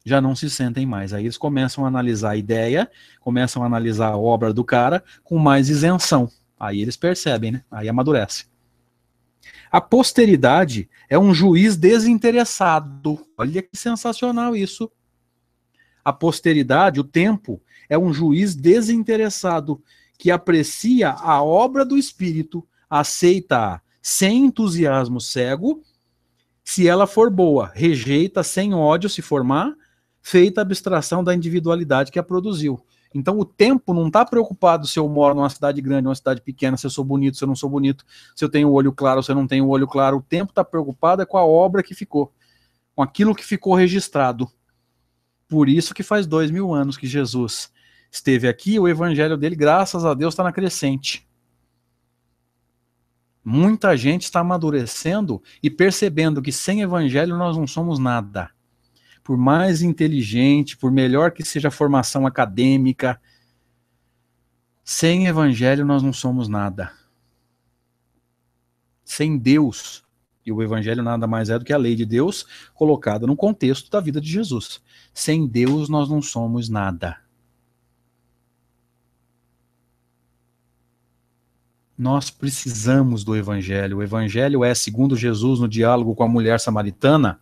já não se sentem mais. Aí eles começam a analisar a ideia, começam a analisar a obra do cara com mais isenção. Aí eles percebem, né? Aí amadurece. A posteridade é um juiz desinteressado. Olha que sensacional isso. A posteridade, o tempo, é um juiz desinteressado que aprecia a obra do Espírito, aceita-a sem entusiasmo cego, se ela for boa, rejeita sem ódio se formar, feita a abstração da individualidade que a produziu. Então o tempo não está preocupado se eu moro numa cidade grande, numa cidade pequena, se eu sou bonito, se eu não sou bonito, se eu tenho olho claro, se eu não tenho olho claro. O tempo está preocupado é com a obra que ficou, com aquilo que ficou registrado. Por isso que faz dois mil anos que Jesus esteve aqui, o evangelho dele, graças a Deus, está na crescente. Muita gente está amadurecendo e percebendo que sem evangelho nós não somos nada. Por mais inteligente, por melhor que seja a formação acadêmica, sem evangelho nós não somos nada. Sem Deus, e o evangelho nada mais é do que a lei de Deus colocada no contexto da vida de Jesus. Sem Deus nós não somos nada. Nós precisamos do Evangelho. O Evangelho é, segundo Jesus no diálogo com a mulher samaritana,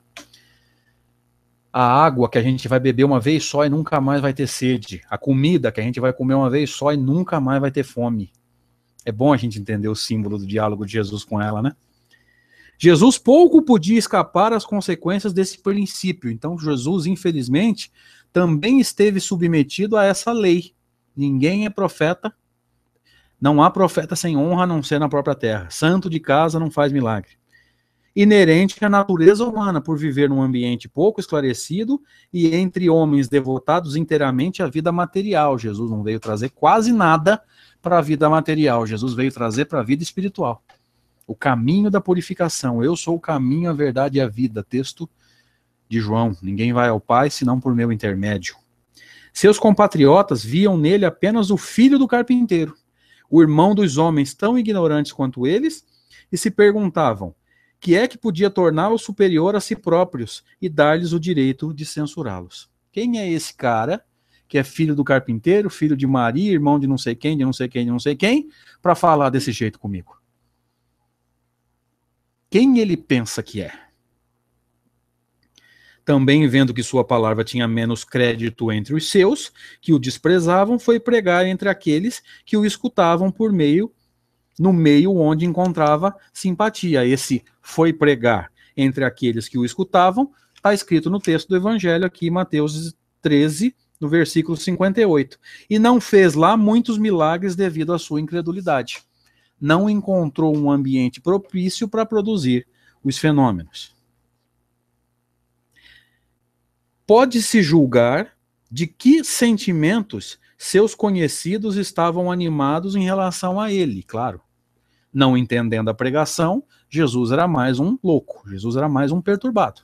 a água que a gente vai beber uma vez só e nunca mais vai ter sede, a comida que a gente vai comer uma vez só e nunca mais vai ter fome. É bom a gente entender o símbolo do diálogo de Jesus com ela, né? Jesus pouco podia escapar às consequências desse princípio. Então, Jesus, infelizmente, também esteve submetido a essa lei. Ninguém é profeta não há profeta sem honra a não ser na própria terra. Santo de casa não faz milagre. Inerente à natureza humana, por viver num ambiente pouco esclarecido e entre homens devotados inteiramente à vida material. Jesus não veio trazer quase nada para a vida material. Jesus veio trazer para a vida espiritual. O caminho da purificação. Eu sou o caminho, a verdade e a vida. Texto de João. Ninguém vai ao Pai senão por meu intermédio. Seus compatriotas viam nele apenas o filho do carpinteiro o irmão dos homens tão ignorantes quanto eles, e se perguntavam que é que podia torná-los superior a si próprios e dar-lhes o direito de censurá-los. Quem é esse cara que é filho do carpinteiro, filho de Maria, irmão de não sei quem, de não sei quem, de não sei quem, para falar desse jeito comigo? Quem ele pensa que é? também vendo que sua palavra tinha menos crédito entre os seus, que o desprezavam, foi pregar entre aqueles que o escutavam por meio no meio onde encontrava simpatia. Esse foi pregar entre aqueles que o escutavam, está escrito no texto do evangelho aqui, Mateus 13, no versículo 58. E não fez lá muitos milagres devido à sua incredulidade. Não encontrou um ambiente propício para produzir os fenômenos. Pode-se julgar de que sentimentos seus conhecidos estavam animados em relação a ele, claro. Não entendendo a pregação, Jesus era mais um louco, Jesus era mais um perturbado.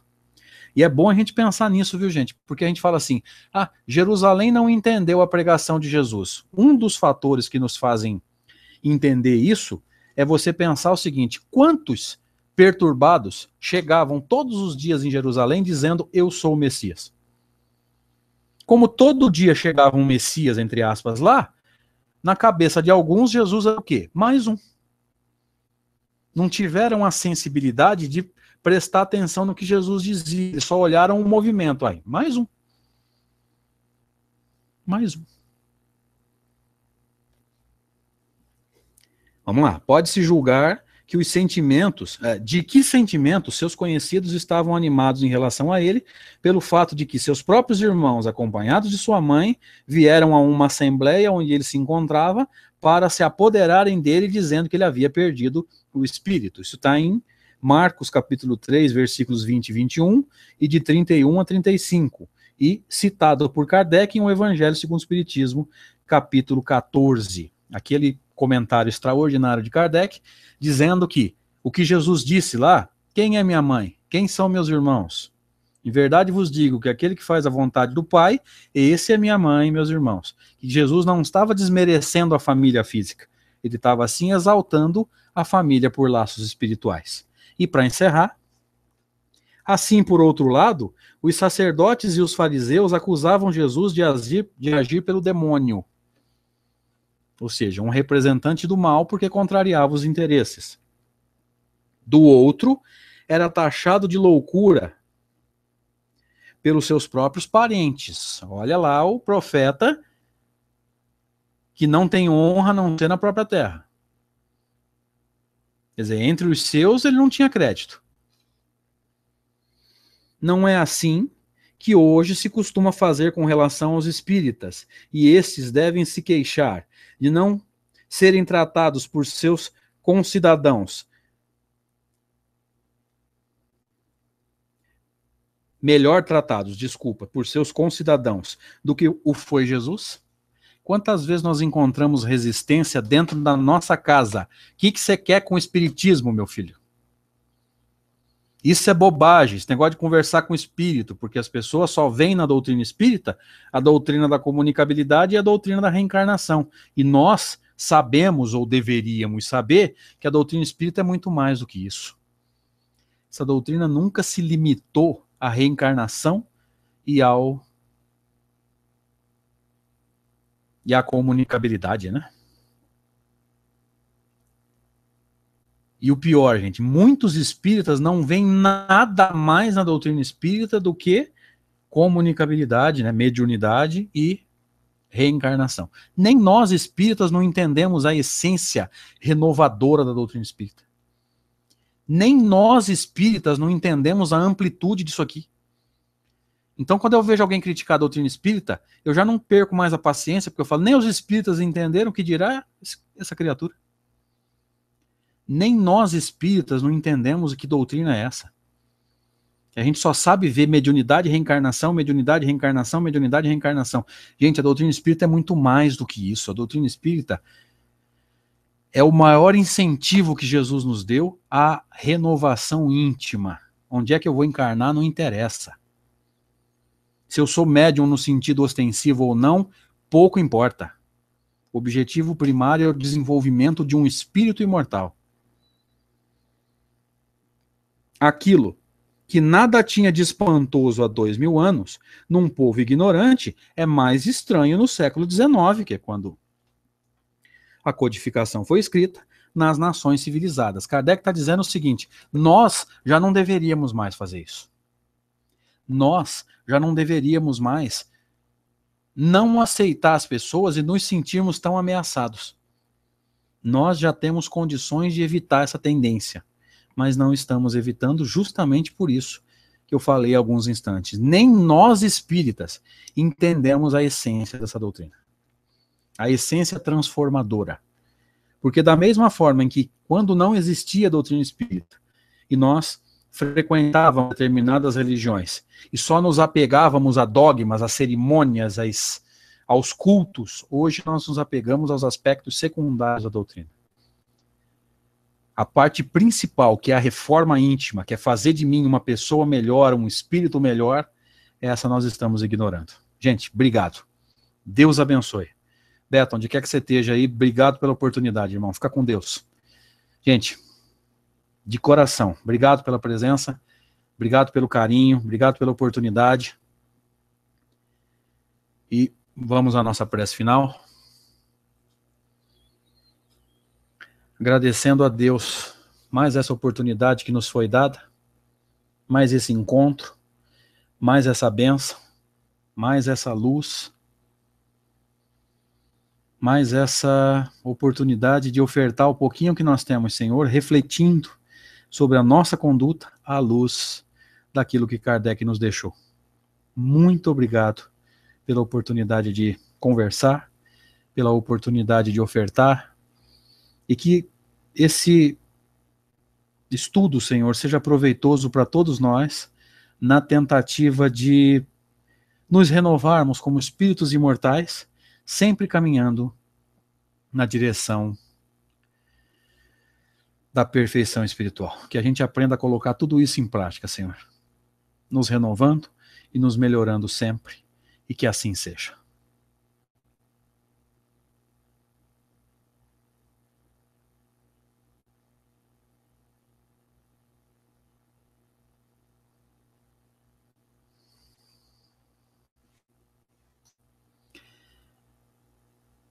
E é bom a gente pensar nisso, viu, gente? Porque a gente fala assim: ah, Jerusalém não entendeu a pregação de Jesus. Um dos fatores que nos fazem entender isso é você pensar o seguinte: quantos perturbados chegavam todos os dias em Jerusalém dizendo: Eu sou o Messias. Como todo dia chegava um Messias, entre aspas, lá, na cabeça de alguns, Jesus é o quê? Mais um. Não tiveram a sensibilidade de prestar atenção no que Jesus dizia, só olharam o movimento aí. Mais um. Mais um. Vamos lá, pode se julgar que os sentimentos, é, de que sentimentos seus conhecidos estavam animados em relação a ele, pelo fato de que seus próprios irmãos, acompanhados de sua mãe, vieram a uma assembleia onde ele se encontrava para se apoderarem dele, dizendo que ele havia perdido o espírito. Isso está em Marcos capítulo 3, versículos 20 e 21, e de 31 a 35, e citado por Kardec em O Evangelho segundo o Espiritismo, capítulo 14. Aqui ele comentário extraordinário de Kardec, dizendo que o que Jesus disse lá, quem é minha mãe? Quem são meus irmãos? Em verdade vos digo que aquele que faz a vontade do Pai, esse é minha mãe e meus irmãos. Que Jesus não estava desmerecendo a família física, ele estava assim exaltando a família por laços espirituais. E para encerrar, assim por outro lado, os sacerdotes e os fariseus acusavam Jesus de agir, de agir pelo demônio ou seja, um representante do mal porque contrariava os interesses. Do outro, era taxado de loucura pelos seus próprios parentes. Olha lá o profeta que não tem honra a não ter na própria terra. Quer dizer, entre os seus ele não tinha crédito. Não é assim que hoje se costuma fazer com relação aos espíritas, e estes devem se queixar de não serem tratados por seus concidadãos melhor tratados, desculpa, por seus concidadãos do que o foi Jesus? Quantas vezes nós encontramos resistência dentro da nossa casa? O que, que você quer com o Espiritismo, meu filho? Isso é bobagem, esse negócio de conversar com o espírito, porque as pessoas só veem na doutrina espírita a doutrina da comunicabilidade e a doutrina da reencarnação. E nós sabemos, ou deveríamos saber, que a doutrina espírita é muito mais do que isso. Essa doutrina nunca se limitou à reencarnação e ao. e à comunicabilidade, né? E o pior, gente, muitos espíritas não veem nada mais na doutrina espírita do que comunicabilidade, né, mediunidade e reencarnação. Nem nós espíritas não entendemos a essência renovadora da doutrina espírita. Nem nós espíritas não entendemos a amplitude disso aqui. Então, quando eu vejo alguém criticar a doutrina espírita, eu já não perco mais a paciência, porque eu falo, nem os espíritas entenderam o que dirá essa criatura nem nós espíritas não entendemos que doutrina é essa. a gente só sabe ver mediunidade, reencarnação, mediunidade, reencarnação, mediunidade, reencarnação. Gente, a doutrina espírita é muito mais do que isso. A doutrina espírita é o maior incentivo que Jesus nos deu à renovação íntima. Onde é que eu vou encarnar não interessa. Se eu sou médium no sentido ostensivo ou não, pouco importa. O objetivo primário é o desenvolvimento de um espírito imortal. Aquilo que nada tinha de espantoso há dois mil anos, num povo ignorante, é mais estranho no século XIX, que é quando a codificação foi escrita, nas nações civilizadas. Kardec está dizendo o seguinte: nós já não deveríamos mais fazer isso. Nós já não deveríamos mais não aceitar as pessoas e nos sentirmos tão ameaçados. Nós já temos condições de evitar essa tendência mas não estamos evitando justamente por isso que eu falei há alguns instantes. Nem nós espíritas entendemos a essência dessa doutrina. A essência transformadora. Porque da mesma forma em que quando não existia a doutrina espírita e nós frequentávamos determinadas religiões e só nos apegávamos a dogmas, a cerimônias, aos cultos, hoje nós nos apegamos aos aspectos secundários da doutrina a parte principal, que é a reforma íntima, que é fazer de mim uma pessoa melhor, um espírito melhor, essa nós estamos ignorando. Gente, obrigado. Deus abençoe. Beto, onde quer que você esteja aí, obrigado pela oportunidade, irmão. Fica com Deus. Gente, de coração, obrigado pela presença, obrigado pelo carinho, obrigado pela oportunidade. E vamos à nossa prece final. agradecendo a Deus mais essa oportunidade que nos foi dada, mais esse encontro, mais essa benção, mais essa luz, mais essa oportunidade de ofertar o pouquinho que nós temos, Senhor, refletindo sobre a nossa conduta à luz daquilo que Kardec nos deixou. Muito obrigado pela oportunidade de conversar, pela oportunidade de ofertar e que esse estudo, Senhor, seja proveitoso para todos nós na tentativa de nos renovarmos como espíritos imortais, sempre caminhando na direção da perfeição espiritual. Que a gente aprenda a colocar tudo isso em prática, Senhor, nos renovando e nos melhorando sempre, e que assim seja.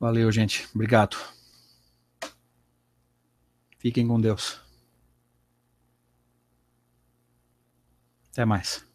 Valeu, gente. Obrigado. Fiquem com Deus. Até mais.